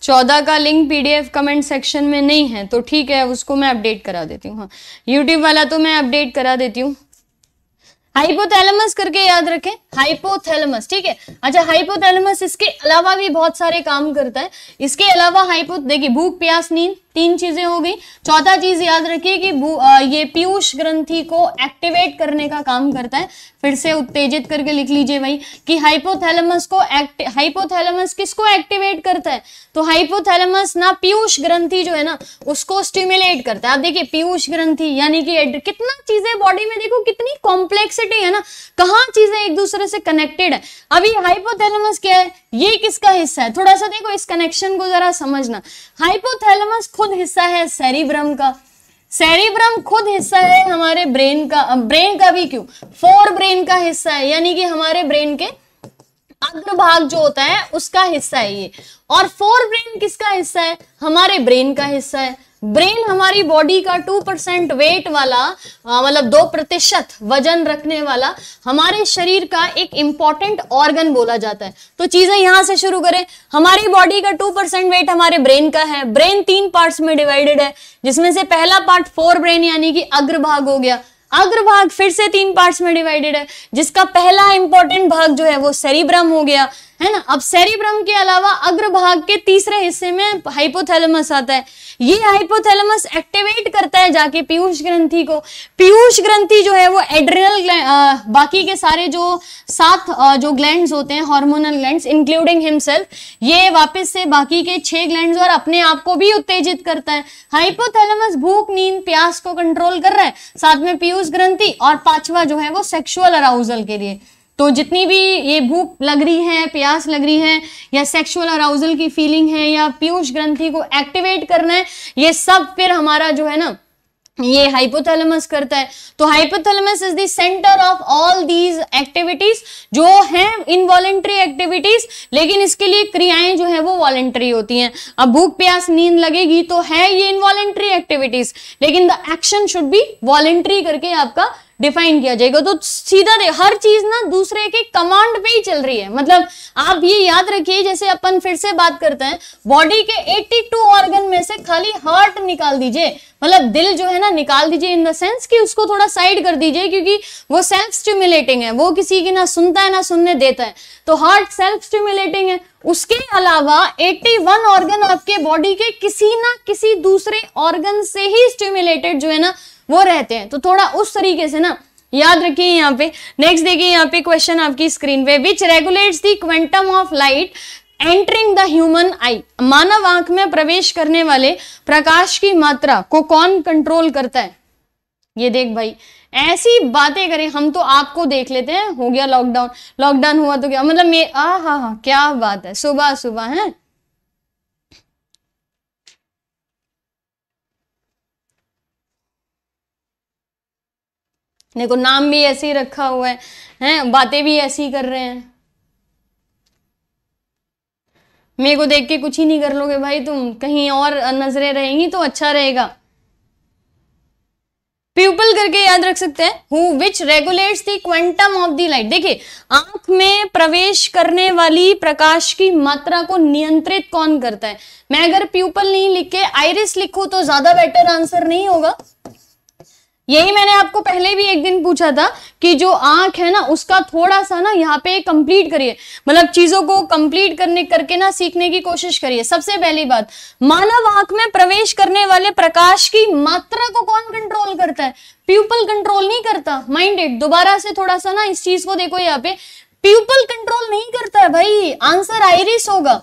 चौदह का लिंक पीडीएफ कमेंट सेक्शन में नहीं है तो ठीक है उसको मैं अपडेट करा देती हूँ हाँ यूट्यूब वाला तो मैं अपडेट करा देती हूँ हाइपोथैलेमस करके याद रखें हाइपोथैलेमस ठीक है अच्छा हाइपोथैलेमस इसके अलावा भी बहुत सारे काम करता है इसके अलावा हाइपो देखिए भूख प्यास नींद तीन चीजें हो गई चौथा चीज याद रखिए कि ये पीयूष ग्रंथि को एक्टिवेट करने का काम करता है फिर से उत्तेजित करके लिख लीजिए भाई कि हाइपोथैलेमस को एक्ट हाइपोथैलेमस किसको एक्टिवेट करता है तो हाइपोथैलेमस ना पीयूष ग्रंथि जो है ना उसको स्टिम्युलेट करता है आप देखिए पीयूष ग्रंथि यानी कि कितना चीजें बॉडी में देखो कितनी कॉम्प्लेक्सिटी है ना कहाँ चीजें एक दूसरे से कनेक्टेड है अभी हाइपोथैलेमस क्या है ये किसका हिस्सा है थोड़ा सा देखो इस कनेक्शन को जरा समझना हाइपोथैलेमस खुद हिस्सा है सेरिब्रम का सेरिब्रम खुद हिस्सा है हमारे ब्रेन का ब्रेन का भी क्यों फोर ब्रेन का हिस्सा है यानी कि हमारे ब्रेन के अग्रभाग जो होता है उसका हिस्सा है ये और फोर ब्रेन किसका हिस्सा है हमारे ब्रेन का हिस्सा है ब्रेन हमारी बॉडी का टू परसेंट वेट वाला मतलब दो प्रतिशत वजन रखने वाला हमारे शरीर का एक इंपॉर्टेंट ऑर्गन बोला जाता है तो चीजें यहां से शुरू करें हमारी बॉडी का टू परसेंट वेट हमारे ब्रेन का है ब्रेन तीन पार्ट्स में डिवाइडेड है जिसमें से पहला पार्ट फोर ब्रेन यानी कि अग्रभाग हो गया अग्रभाग फिर से तीन पार्ट्स में डिवाइडेड है जिसका पहला इंपॉर्टेंट भाग जो है वो सेरिब्रम हो गया है ना अब सेरिब्रम के अलावा अग्रभाग के तीसरे हिस्से में हाइपोथैलेमस आता है ये हाइपोथैलेमस एक्टिवेट करता है जाके पीयूष ग्रंथि को पीयूष ग्रंथि जो है वो एड्रिनल बाकी के सारे जो सात जो ग्लैंड्स होते हैं हार्मोनल ग्लैंड्स इंक्लूडिंग हिमसेल्फ ये वापस से बाकी के छह ग्लैंड्स और अपने आप को भी उत्तेजित करता है हाइपोथैलेमस भूख नींद प्यास को कंट्रोल कर रहा है साथ में पीयूष ग्रंथि और पांचवा जो है वो सेक्सुअल अराउजल के लिए तो जितनी भी ये भूख लग रही है प्यास लग रही है या सेक्सुअल अराउजल की फीलिंग है या पीयूष ग्रंथि को एक्टिवेट करना है ये सब फिर हमारा जो है ना ये हाइपोथैलेमस करता है तो hypothalamus is centre of all these activities जो हैं इनवॉलेंट्री एक्टिविटीज लेकिन इसके लिए क्रियाएं जो है वो वॉलेंट्री होती हैं अब भूख प्यास नींद लगेगी तो है ये इनवॉलेंट्री एक्टिविटीज लेकिन the action should be voluntary करके आपका डिफाइन किया जाएगा तो सीधा हर चीज ना दूसरे के कमांड पे ही चल रही है मतलब आप ये याद रखिए जैसे अपन फिर से बात करते हैं बॉडी के 82 ऑर्गन में से खाली हार्ट निकाल दीजिए मतलब दिल जो है ना निकाल दीजिए इन द सेंस कि उसको थोड़ा साइड कर दीजिए क्योंकि वो सेल्फ स्टिमुलेटिंग है वो किसी की ना सुनता है ना सुनने देता है तो हार्ट सेल्फ स्टिमुलेटिंग है उसके अलावा 81 ऑर्गन आपके बॉडी के किसी ना किसी दूसरे ऑर्गन से ही स्टिमुलेटेड जो है ना वो रहते हैं तो थोड़ा उस तरीके से ना याद रखिए यहाँ पे नेक्स्ट देखिए यहाँ पे क्वेश्चन आपकी स्क्रीन पे which regulates the quantum of light entering the human eye मानव आंख में प्रवेश करने वाले प्रकाश की मात्रा को कौन कंट्रोल करता है ये देख भाई ऐसी बातें करें हम तो आपको देख लेते हैं हो गया लॉकडाउन लॉकडाउन हुआ तो क्या मतलब आ हा हा क्या बात है सुबह सुबह है देखो नाम भी ऐसे ही रखा हुआ है हैं बातें भी ऐसी कर रहे हैं मेरे को देख के कुछ ही नहीं कर लोगे भाई तुम कहीं और नजरें रहेंगी तो अच्छा रहेगा प्यूपल करके याद रख सकते हैं who which regulates the quantum of the light देखिए आंख में प्रवेश करने वाली प्रकाश की मात्रा को नियंत्रित कौन करता है मैं अगर प्यूपल नहीं लिख के आइरिस लिखू तो ज्यादा बेटर आंसर नहीं होगा यही मैंने आपको पहले भी एक दिन पूछा था कि जो आंख है ना उसका थोड़ा सा ना यहाँ पे कंप्लीट करिए मतलब चीजों को कंप्लीट करने करके ना सीखने की कोशिश करिए सबसे पहली बात मानव आंख में प्रवेश करने वाले प्रकाश की मात्रा को कौन कंट्रोल करता है प्यूपल कंट्रोल नहीं करता माइंडेड दोबारा से थोड़ा सा ना इस चीज को देखो यहाँ पे प्यूपल कंट्रोल नहीं करता है भाई आंसर आयरिस होगा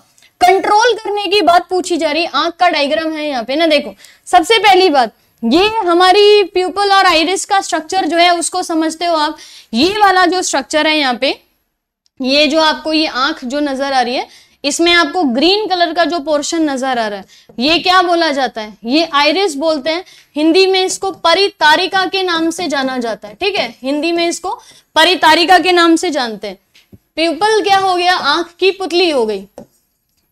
कंट्रोल करने की बात पूछी जा रही है आंख का डायग्राम है यहाँ पे ना देखो सबसे पहली बात ये हमारी प्यूपल और आइरिस का स्ट्रक्चर जो है उसको समझते हो आप ये वाला जो स्ट्रक्चर है यहाँ पे ये जो आपको ये आंख जो नजर आ रही है इसमें आपको ग्रीन कलर का जो पोर्शन नजर आ रहा है ये क्या बोला जाता है ये आइरिस बोलते हैं हिंदी में इसको परितारिका के नाम से जाना जाता है ठीक है हिंदी में इसको परितारिका के नाम से जानते हैं प्यूपल क्या हो गया आंख की पुतली हो गई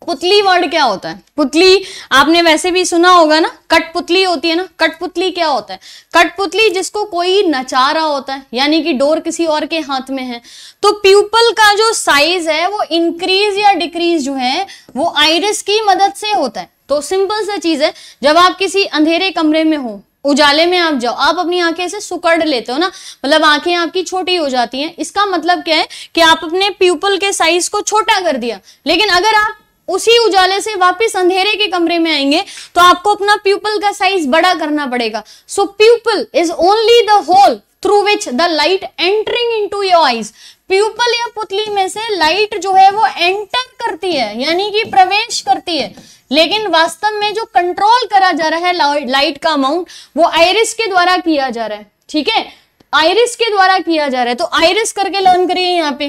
पुतली वर्ड क्या होता है पुतली आपने वैसे भी सुना होगा ना कठपुतली होती है ना कठपुतली क्या होता है कठपुतली जिसको कोई नचा रहा होता है यानी कि डोर किसी और के हाथ में है तो प्यूपल का जो साइज है वो इंक्रीज या डिक्रीज जो है वो आइरिस की मदद से होता है तो सिंपल सा चीज है जब आप किसी अंधेरे कमरे में हो उजाले में आप जाओ आप अपनी आंखें से सुकड़ लेते हो ना मतलब आंखें आपकी छोटी हो जाती हैं इसका मतलब क्या है कि आप अपने प्यूपल के साइज को छोटा कर दिया लेकिन अगर आप उसी उजाले से वापस अंधेरे के कमरे में आएंगे तो आपको अपना प्यूपल का साइज बड़ा करना पड़ेगा so pupil is only the hole through which the light entering into your eyes pupil या पुतली में से लाइट जो है वो एंटर करती है यानी कि प्रवेश करती है लेकिन वास्तव में जो कंट्रोल करा जा रहा है लाइट का अमाउंट वो आयरिस के द्वारा किया जा रहा है ठीक है आयरिस के द्वारा किया जा रहा है तो आयरिस करके लर्न करिए यहाँ पे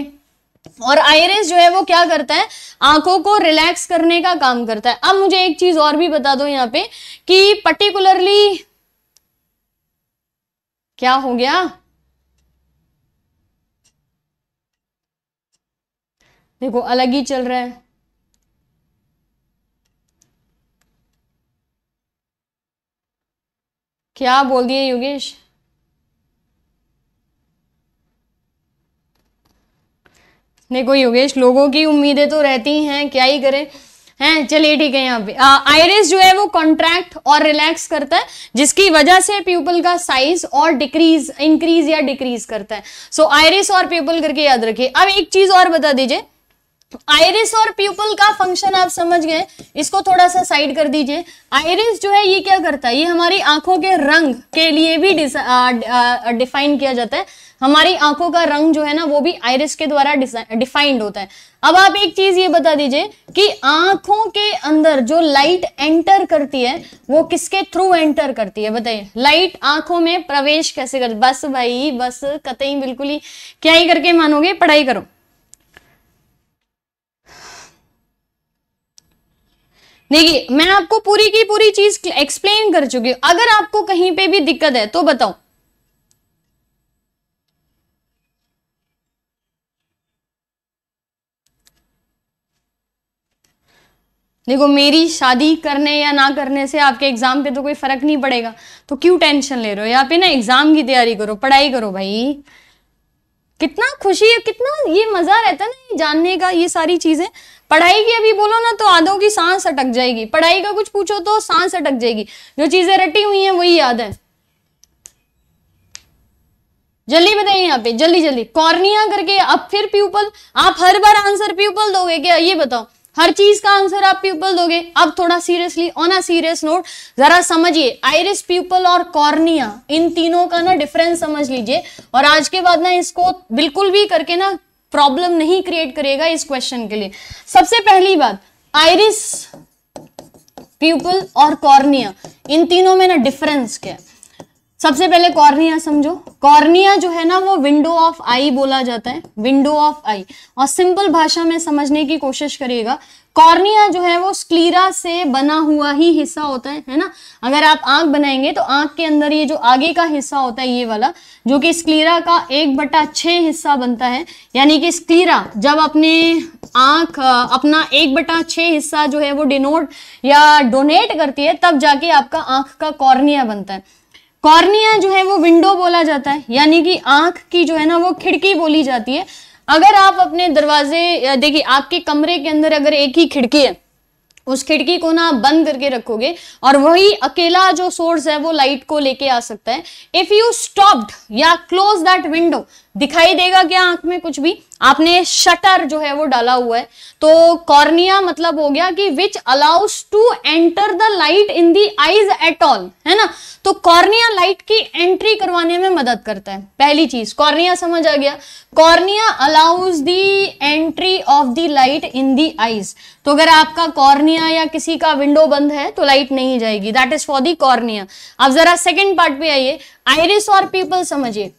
और आयरस जो है वो क्या करता है आंखों को रिलैक्स करने का काम करता है अब मुझे एक चीज और भी बता दो यहाँ पे कि पर्टिकुलरली क्या हो गया देखो अलग ही चल रहा है क्या बोल दिए योगेश देखो योगेश लोगों की उम्मीदें तो रहती हैं क्या ही करें हैं चलिए ठीक है यहाँ पे आयरिस जो है वो कॉन्ट्रैक्ट और रिलैक्स करता है जिसकी वजह से प्यूपल का साइज और डिक्रीज इंक्रीज या डिक्रीज करता है सो so, आयरिस और प्यूपल करके याद रखिए अब एक चीज और बता दीजिए आयरिस और प्यूपल का फंक्शन आप समझ गए इसको थोड़ा सा साइड कर दीजिए आयरिस जो है ये क्या करता है ये हमारी आंखों के रंग के लिए भी डिफाइन किया जाता है हमारी आंखों का रंग जो है ना वो भी आयरिस के द्वारा डिफाइंड होता है अब आप एक चीज ये बता दीजिए कि आंखों के अंदर जो लाइट एंटर करती है वो किसके थ्रू एंटर करती है बताइए लाइट आंखों में प्रवेश कैसे कर बस भाई बस कतई बिल्कुल ही क्या ही करके मानोगे पढ़ाई करो देखिए मैं आपको पूरी की पूरी चीज एक्सप्लेन कर चुकी हूं अगर आपको कहीं पे भी दिक्कत है तो बताओ देखो मेरी शादी करने या ना करने से आपके एग्जाम पे तो कोई फर्क नहीं पड़ेगा तो क्यों टेंशन ले रहे हो यहाँ पे ना एग्जाम की तैयारी करो पढ़ाई करो भाई कितना खुशी है कितना ये मजा रहता है ना जानने का ये सारी चीजें पढ़ाई की अभी बोलो ना तो आधों की सांस अटक जाएगी पढ़ाई का कुछ पूछो तो सांस अटक जाएगी जो चीजें रटी हुई हैं वही याद है जल्दी बताइए यहाँ पे जल्दी जल्दी कॉर्निया करके अब फिर प्यूपल आप हर बार आंसर प्यूपल दोगे क्या ये बताओ हर चीज का आंसर आप प्यूपल दोगे अब थोड़ा seriously on a serious note जरा समझिए आइरिस प्यूपल और कॉर्निया इन तीनों का ना डिफरेंस समझ लीजिए और आज के बाद ना इसको बिल्कुल भी करके ना प्रॉब्लम नहीं क्रिएट करेगा इस क्वेश्चन के लिए सबसे पहली बात आयरिस प्यूपल और कॉर्निया इन तीनों में ना डिफरेंस क्या है सबसे पहले कॉर्निया समझो कॉर्निया जो है ना वो विंडो ऑफ आई बोला जाता है विंडो ऑफ आई और सिंपल भाषा में समझने की कोशिश करिएगा कॉर्निया जो है वो स्क्लीरा से बना हुआ ही हिस्सा होता है है ना अगर आप आंख बनाएंगे तो आंख के अंदर ये जो आगे का हिस्सा होता है ये वाला जो कि स्क्लीरा का एक बटा छ हिस्सा बनता है यानी कि स्क्लीरा जब अपने आंख अपना एक बटा छ हिस्सा जो है वो डिनोट या डोनेट करती है तब जाके आपका आंख का कॉर्निया बनता है कॉर्निया जो है वो विंडो बोला जाता है यानी कि आंख की जो है ना वो खिड़की बोली जाती है अगर आप अपने दरवाजे देखिए आपके कमरे के अंदर अगर एक ही खिड़की है उस खिड़की को ना बंद करके रखोगे और वही अकेला जो सोर्स है वो लाइट को लेके आ सकता है इफ यू स्टॉप्ड या क्लोज दैट विंडो दिखाई देगा क्या आंख में कुछ भी आपने शटर जो है वो डाला हुआ है तो कॉर्निया मतलब हो गया कि which allows to enter the light in the eyes at all है ना तो कॉर्निया लाइट की एंट्री करवाने में मदद करता है पहली चीज कॉर्निया समझ आ गया cornea allows the entry of the light in the eyes तो अगर आपका कॉर्निया या किसी का विंडो बंद है तो लाइट नहीं जाएगी that is for the cornea अब जरा सेकेंड पार्ट पे आइए आइरिस और पीपल समझिए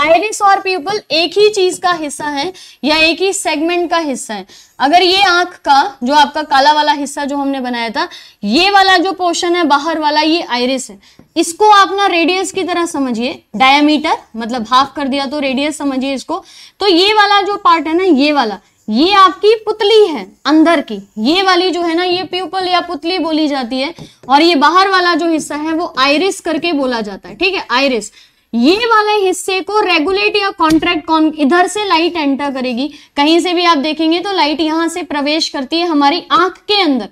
आयरिस और पीपल एक ही चीज का हिस्सा है या एक ही सेगमेंट का हिस्सा है अगर ये आंख का जो आपका काला वाला हिस्सा जो हमने बनाया था ये वाला जो पोर्शन है बाहर वाला ये आयरिस है इसको आप ना रेडियस की तरह समझिए डायामीटर मतलब हाफ कर दिया तो रेडियस समझिए इसको तो ये वाला जो पार्ट है ना ये वाला ये आपकी पुतली है अंदर की ये वाली जो है ना ये प्यूपल या पुतली बोली जाती है और ये बाहर वाला जो हिस्सा है वो आयरिस करके बोला जाता है ठीक है आयरिस ये वाले हिस्से को रेगुलेट या कॉन्ट्रैक्ट कौन इधर से लाइट एंटर करेगी कहीं से भी आप देखेंगे तो लाइट यहां से प्रवेश करती है हमारी आंख के अंदर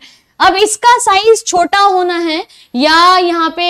अब इसका साइज छोटा होना है या यहाँ पे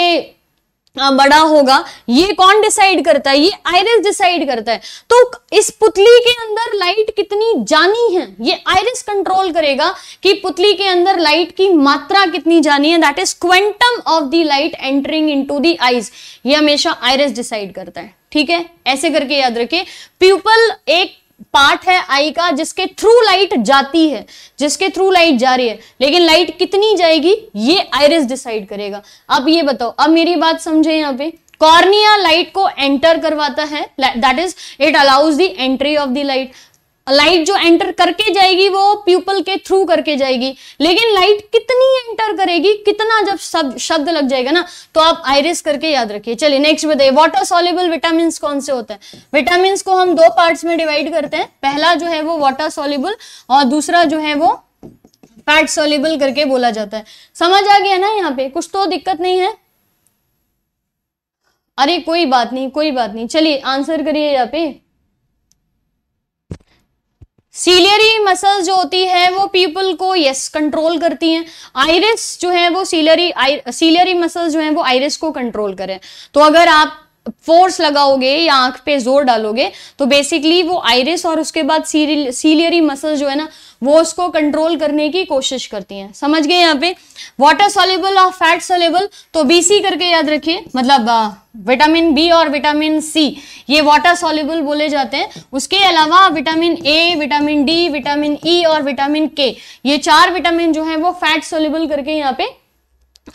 बड़ा होगा ये कौन डिसाइड करता है ये आयरिस डिसाइड करता है तो इस पुतली के अंदर लाइट कितनी जानी है ये आयरस कंट्रोल करेगा कि पुतली के अंदर लाइट की मात्रा कितनी जानी है that is quantum of the light entering into the eyes ये हमेशा आयरस डिसाइड करता है ठीक है ऐसे करके याद रखिए प्यूपल एक पार्ट है आई का जिसके थ्रू लाइट जाती है जिसके थ्रू लाइट जा रही है लेकिन लाइट कितनी जाएगी ये आयरिस डिसाइड करेगा अब ये बताओ अब मेरी बात समझे यहाँ पे कॉर्निया लाइट को एंटर करवाता है that is it allows the entry of the light light जो एंटर करके जाएगी वो प्यूपल के थ्रू करके जाएगी लेकिन लाइट कितनी एंटर करेगी कितना जब शब्द शब्द लग जाएगा ना तो आप आयरिस करके याद रखिए चलिए नेक्स्ट बताइए वाटर सॉलेबल विटामिन कौन से होते हैं विटामिन को हम दो पार्ट्स में डिवाइड करते हैं पहला जो है वो वाटर सोल्यूबल और दूसरा जो है वो फैट सोलेबल करके बोला जाता है समझ आ गया ना यहाँ पे कुछ तो दिक्कत नहीं है अरे कोई बात नहीं कोई बात नहीं चलिए आंसर करिए यहाँ पे सीलियरी मसल जो होती है वो पीपल को यस yes, कंट्रोल करती हैं आयरिस जो है वो सीलियरी सीलियरी मसल जो है वो आयरिस को कंट्रोल करें तो अगर आप फोर्स लगाओगे या आंख पे जोर डालोगे तो बेसिकली वो आइरिस और उसके बाद सीलियरी मसल जो है ना वो उसको कंट्रोल करने की कोशिश करती हैं समझ गए यहाँ पे वाटर सोलेबल और फैट सोलेबल तो बी सी करके याद रखिए मतलब विटामिन बी और विटामिन सी ये वाटर सोलेबल बोले जाते हैं उसके अलावा vitamin A vitamin D vitamin E e और विटामिन के ये चार विटामिन जो है वो फैट सोलेबल करके यहाँ पे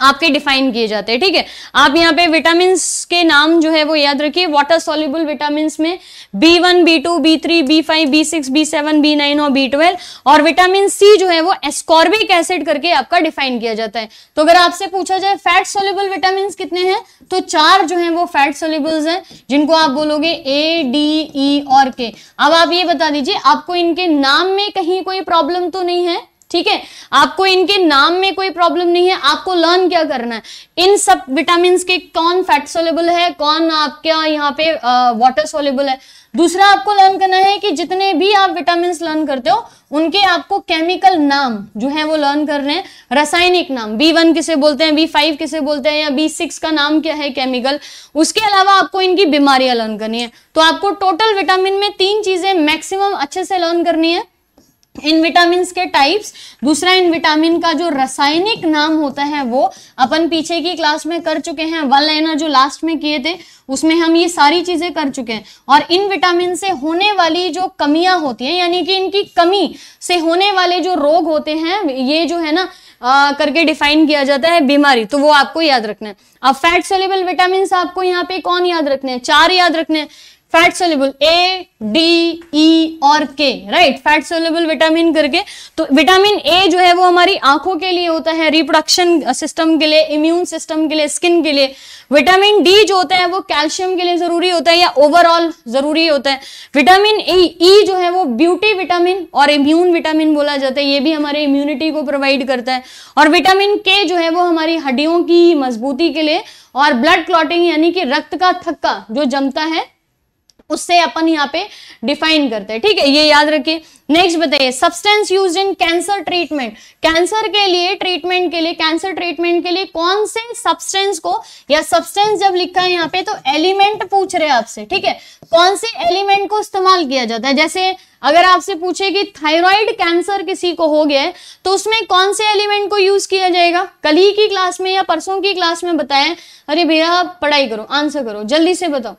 आपके डिफाइन किए जाते हैं ठीक है आप यहाँ पे विटामिन के नाम जो है वो याद रखिए वाटर सोल्यूबल विटामिन में B one B two B three B five B six B seven B nine और बी ट्वेल्व और विटामिन सी जो है वो एस्कॉर्बिक एसिड करके आपका डिफाइन किया जाता है तो अगर आपसे पूछा जाए फैट सोल्यूबल विटामिन कितने हैं तो चार जो है वो फैट सोल्यूबल्स हैं जिनको आप बोलोगे ए डी ई और के अब आप ये बता दीजिए आपको इनके नाम में कहीं कोई प्रॉब्लम तो नहीं है ठीक है आपको इनके नाम में कोई प्रॉब्लम नहीं है आपको लर्न क्या करना है इन सब विटामिन के कौन फैट सोलेबल है कौन आपका यहाँ पे वाटर सोलेबल है दूसरा आपको लर्न करना है कि जितने भी आप विटामिन लर्न करते हो उनके आपको केमिकल नाम जो है वो लर्न कर रहे हैं रासायनिक नाम बी वन किसे बोलते हैं बी फाइव किसे बोलते हैं या बी सिक्स का नाम क्या है केमिकल उसके अलावा आपको इनकी बीमारियां लर्न करनी है तो आपको टोटल विटामिन में तीन चीजें मैक्सिमम अच्छे से लर्न करनी है इन विटामिन के टाइप्स दूसरा इन विटामिन का जो रासायनिक नाम होता है वो अपन पीछे की क्लास में कर चुके हैं वन लाइनर जो लास्ट में किए थे उसमें हम ये सारी चीजें कर चुके हैं और इन विटामिन से होने वाली जो कमियां होती हैं यानी कि इनकी कमी से होने वाले जो रोग होते हैं ये जो है ना आ, करके डिफाइन किया जाता है बीमारी तो वो आपको याद रखना है अब फैट सोलेबल विटामिन आपको यहाँ पे कौन याद रखने हैं चार याद रखने हैं fat soluble A D E और K right fat soluble vitamin करके तो विटामिन ए जो है वो हमारी आंखों के लिए होता है रिप्रोडक्शन सिस्टम के लिए इम्यून सिस्टम के लिए स्किन के लिए विटामिन डी जो होता है वो कैल्शियम के लिए जरूरी होता है या ओवरऑल जरूरी होता है विटामिन ई ई जो है वो ब्यूटी विटामिन और इम्यून विटामिन बोला जाता है ये भी हमारे इम्यूनिटी को प्रोवाइड करता है और विटामिन के जो है वो हमारी हड्डियों की मजबूती के लिए और ब्लड क्लॉटिंग यानी कि रक्त का थक्का जो जमता है उससे अपन यहाँ पे डिफाइन करते हैं ठीक है ये याद रखिए नेक्स्ट बताइए substance use in cancer treatment cancer के लिए ट्रीटमेंट के लिए कैंसर ट्रीटमेंट के लिए कौन से सब्सटेंस को या सब्सटेंस जब लिखा है यहाँ पे तो एलिमेंट पूछ रहे हैं आपसे ठीक है कौन से एलिमेंट को इस्तेमाल किया जाता है जैसे अगर आपसे पूछे कि थायराइड कैंसर किसी को हो गया है तो उसमें कौन से एलिमेंट को यूज किया जाएगा कल ही की क्लास में या परसों की क्लास में बताएं अरे भैया पढ़ाई करो आंसर करो जल्दी से बताओ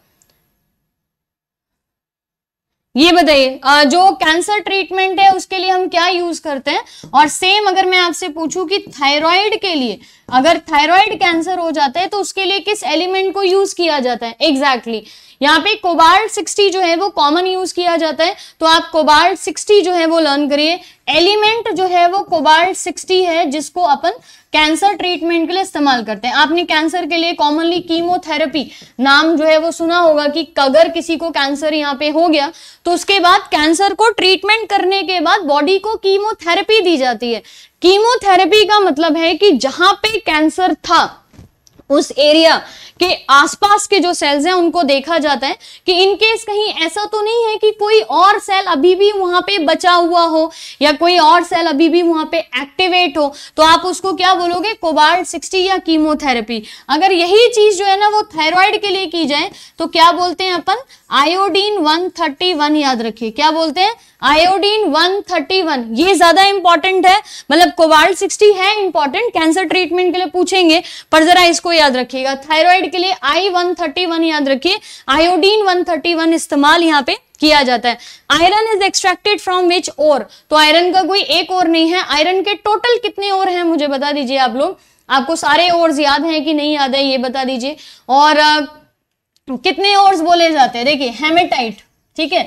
ये बताइए जो कैंसर ट्रीटमेंट है उसके लिए हम क्या यूज करते हैं और सेम अगर मैं आपसे पूछूं कि थायराइड के लिए अगर थायराइड कैंसर हो जाता है तो उसके लिए किस एलिमेंट को यूज किया जाता है एग्जैक्टली exactly. यहाँ पे कोबाल 60 जो है वो कॉमन यूज किया जाता है तो आप कोबाल 60 जो है वो लर्न करिए एलिमेंट जो है वो कोबाल 60 है जिसको अपन कैंसर ट्रीटमेंट के लिए इस्तेमाल करते हैं आपने कैंसर के लिए कॉमनली कीमोथेरेपी नाम जो है वो सुना होगा कि अगर किसी को कैंसर यहाँ पे हो गया तो उसके बाद कैंसर को ट्रीटमेंट करने के बाद बॉडी को कीमोथेरेपी दी जाती है कीमोथेरेपी का मतलब है कि जहां पे कैंसर था उस एरिया के आसपास के जो सेल्स हैं उनको देखा जाता है कि इनकेस कहीं ऐसा तो नहीं है कि कोई और सेल अभी भी वहां पे बचा हुआ हो या कोई और सेल अभी भी वहां पे एक्टिवेट हो तो आप उसको क्या बोलोगे कोबाल्ट सिक्सटी या कीमोथेरेपी अगर यही चीज जो है ना वो थायराइड के लिए की जाए तो क्या बोलते हैं अपन आयोडीन वन याद रखिए क्या बोलते हैं आयोडीन वन ये ज्यादा इंपॉर्टेंट है मतलब कोबाल्ट सिक्सटी है इंपॉर्टेंट कैंसर ट्रीटमेंट के लिए पूछेंगे पर जरा इसको याद रखिएगा थायराइड के लिए आई वन थर्टी वन याद रखिए आयोडीन वन थर्टी वन इस्तेमाल यहाँ पे किया जाता है iron is extracted from which ore तो आयरन का कोई एक और नहीं है आयरन के टोटल कितने और हैं मुझे बता दीजिए आप लोग आपको सारे और याद हैं कि नहीं याद है ये बता दीजिए और आ, कितने और बोले जाते हैं देखिए हेमेटाइट ठीक है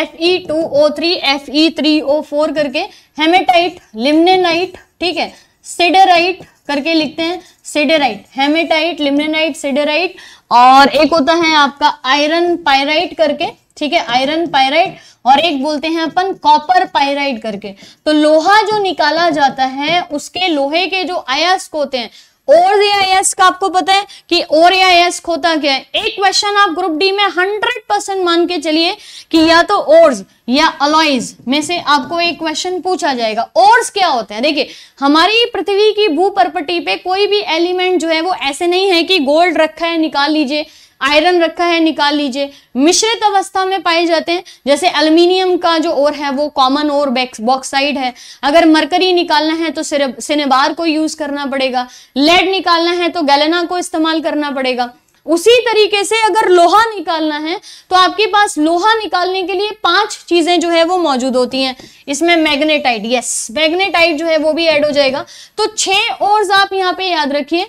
F E two O three F E three O four करके हेमेटाइट लिमनेनाइट ठीक है सिडराइट करके लिखते हैं सिडेराइट हेमेटाइट लिमनेनाइट सिडेराइट और एक होता है आपका आयरन पायराइट करके ठीक है आयरन पायराइट और एक बोलते हैं अपन कॉपर पायराइट करके तो लोहा जो निकाला जाता है उसके लोहे के जो आयस्क होते हैं और एआईएस का आपको पता है कि और एआईएस होता क्या है एक क्वेश्चन आप ग्रुप डी में हंड्रेड परसेंट मान के चलिए कि या तो ओर्स या अलॉइज में से आपको एक क्वेश्चन पूछा जाएगा ओर्स क्या होते हैं देखिए हमारी पृथ्वी की भूपरपटी पे कोई भी एलिमेंट जो है वो ऐसे नहीं है कि गोल्ड रखा है निकाल लीजिए आयरन रखा है निकाल लीजिए मिश्रित अवस्था में पाए जाते हैं जैसे एल्युमिनियम का जो ओर है वो कॉमन ओर बॉक्साइड है अगर मरकरी निकालना है तो सिर्फ सिनेबार को यूज करना पड़ेगा लेड निकालना है तो गैलेना को इस्तेमाल करना पड़ेगा उसी तरीके से अगर लोहा निकालना है तो आपके पास लोहा निकालने के लिए पांच चीजें जो है वो मौजूद होती हैं इसमें मैग्नेटाइट यस मैग्नेटाइट जो है वो भी ऐड हो जाएगा तो छह ओर्स आप यहाँ पे याद रखिए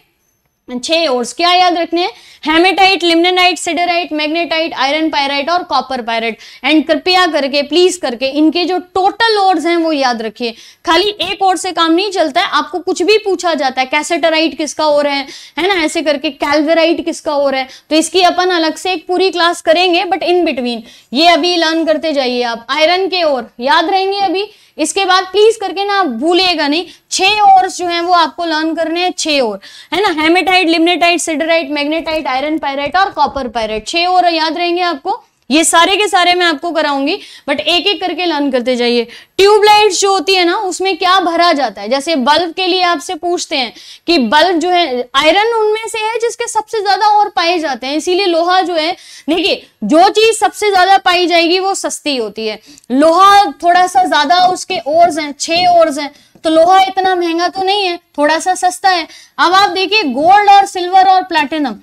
छह और क्या याद रखने हैं haematite siderite magnetite iron pyrite और कॉपर पायराइट एंड कृपया करके प्लीज करके इनके जो टोटल ओर्स हैं वो याद रखिए खाली एक और से काम नहीं चलता है आपको कुछ भी पूछा जाता है कैसेटराइट किसका ओर है है ना ऐसे करके कैलवेराइट किसका ओर है तो इसकी अपन अलग से एक पूरी क्लास करेंगे बट इन बिटवीन ये अभी लर्न करते जाइए आप आयरन के ओर याद रहेंगे अभी इसके बाद प्लीज करके ना आप भूलिएगा नहीं छह और जो है वो आपको लर्न करने हैं छह और है ना haematite limonite siderite magnetite iron pyrite और कॉपर पैराइट छह और याद रहेंगे आपको ये सारे के सारे मैं आपको कराऊंगी बट एक एक करके लर्न करते जाइए ट्यूबलाइट जो होती है ना उसमें क्या भरा जाता है जैसे बल्ब के लिए आपसे पूछते हैं कि बल्ब जो है आयरन उनमें से है जिसके सबसे ज्यादा और पाए जाते हैं इसीलिए लोहा जो है देखिए जो चीज सबसे ज्यादा पाई जाएगी वो सस्ती होती है लोहा थोड़ा सा ज्यादा उसके ओर्स हैं छह ओर्स हैं तो लोहा इतना महंगा तो नहीं है थोड़ा सा सस्ता है अब आप देखिए गोल्ड और सिल्वर और प्लैटिनम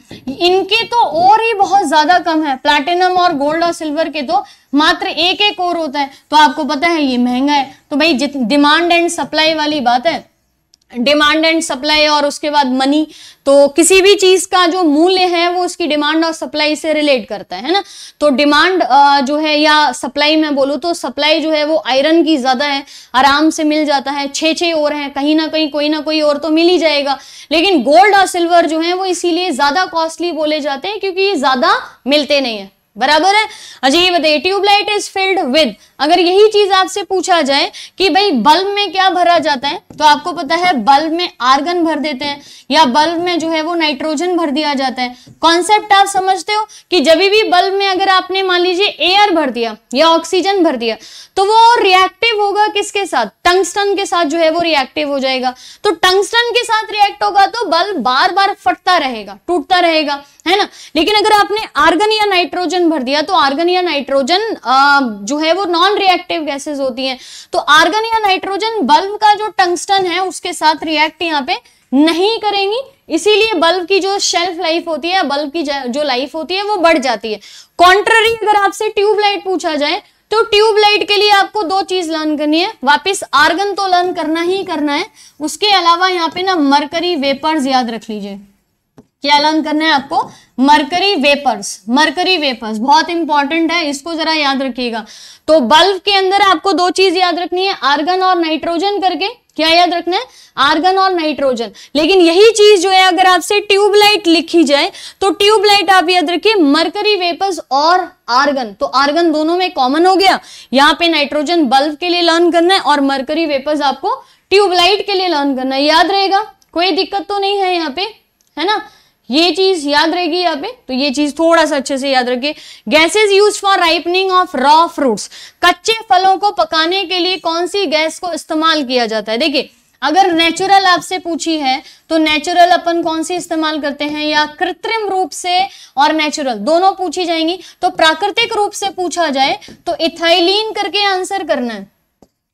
इनके तो और ही बहुत ज्यादा कम है प्लैटिनम और गोल्ड और सिल्वर के तो मात्र एक एक और होता है तो आपको पता है ये महंगा है तो भाई डिमांड एंड सप्लाई वाली बात है डिमांड एंड सप्लाई और उसके बाद मनी तो किसी भी चीज का जो मूल्य है वो उसकी डिमांड और सप्लाई से रिलेट करता है ना तो डिमांड जो है या सप्लाई में बोलूँ तो सप्लाई जो है वो आयरन की ज्यादा है आराम से मिल जाता है छः छः और हैं कहीं ना कहीं कोई ना कोई और तो मिल ही जाएगा लेकिन गोल्ड और सिल्वर जो है वो इसीलिए ज्यादा कॉस्टली बोले जाते हैं क्योंकि ये ज्यादा मिलते नहीं है बराबर है अच्छा ये बताइए ट्यूबलाइट इज फिल्ड विद अगर यही चीज आपसे पूछा जाए कि भाई बल्ब में क्या भरा जाता है तो आपको पता है बल्ब में आर्गन भर देते हैं या बल्ब में जो है वो नाइट्रोजन भर दिया जाता है कॉन्सेप्ट आप समझते हो कि जब भी बल्ब में अगर आपने मान लीजिए एयर भर दिया या ऑक्सीजन भर दिया तो वो रिएक्टिव होगा किसके साथ टंगस्टन के साथ जो है वो रिएक्टिव हो जाएगा तो टंगस्टन के साथ रिएक्ट होगा तो बल्ब बार बार फटता रहेगा टूटता रहेगा है ना लेकिन अगर आपने आर्गन या नाइट्रोजन ऑक्सीजन भर दिया तो आर्गन या नाइट्रोजन जो है वो नॉन रिएक्टिव गैसेस होती हैं तो आर्गन या नाइट्रोजन बल्ब का जो टंगस्टन है उसके साथ रिएक्ट यहाँ पे नहीं करेंगी इसीलिए बल्ब की जो शेल्फ लाइफ होती है बल्ब की जो लाइफ होती है वो बढ़ जाती है कॉन्ट्ररी अगर आपसे ट्यूबलाइट पूछा जाए तो ट्यूबलाइट के लिए आपको दो चीज लर्न करनी है वापस आर्गन तो लर्न करना ही करना है उसके अलावा यहाँ पे ना मरकरी वेपर्स याद रख लीजिए क्या लर्न करना है आपको मरकरी वेपर्स मरकरी वेपर्स बहुत इंपॉर्टेंट है इसको जरा याद रखिएगा तो बल्ब के अंदर आपको दो चीज याद रखनी है आर्गन और नाइट्रोजन करके क्या याद रखना है आर्गन और नाइट्रोजन लेकिन यही चीज जो है अगर आपसे ट्यूबलाइट लिखी जाए तो ट्यूबलाइट आप याद रखिए मरकरी वेपर्स और आर्गन तो आर्गन दोनों में कॉमन हो गया यहाँ पे नाइट्रोजन बल्ब के लिए लर्न करना है और मरकरी वेपर्स आपको ट्यूबलाइट के लिए लर्न करना है याद रहेगा कोई दिक्कत तो नहीं है यहाँ पे है ना ये चीज याद रहेगी यहाँ पे तो ये चीज थोड़ा सा अच्छे से याद रखिए gases use for ripening of raw fruits कच्चे फलों को पकाने के लिए कौन सी गैस को इस्तेमाल किया जाता है देखिए अगर नेचुरल आपसे पूछी है तो नेचुरल अपन कौन सी इस्तेमाल करते हैं या कृत्रिम रूप से और नेचुरल दोनों पूछी जाएंगी तो प्राकृतिक रूप से पूछा जाए तो इथाइलिन करके आंसर करना है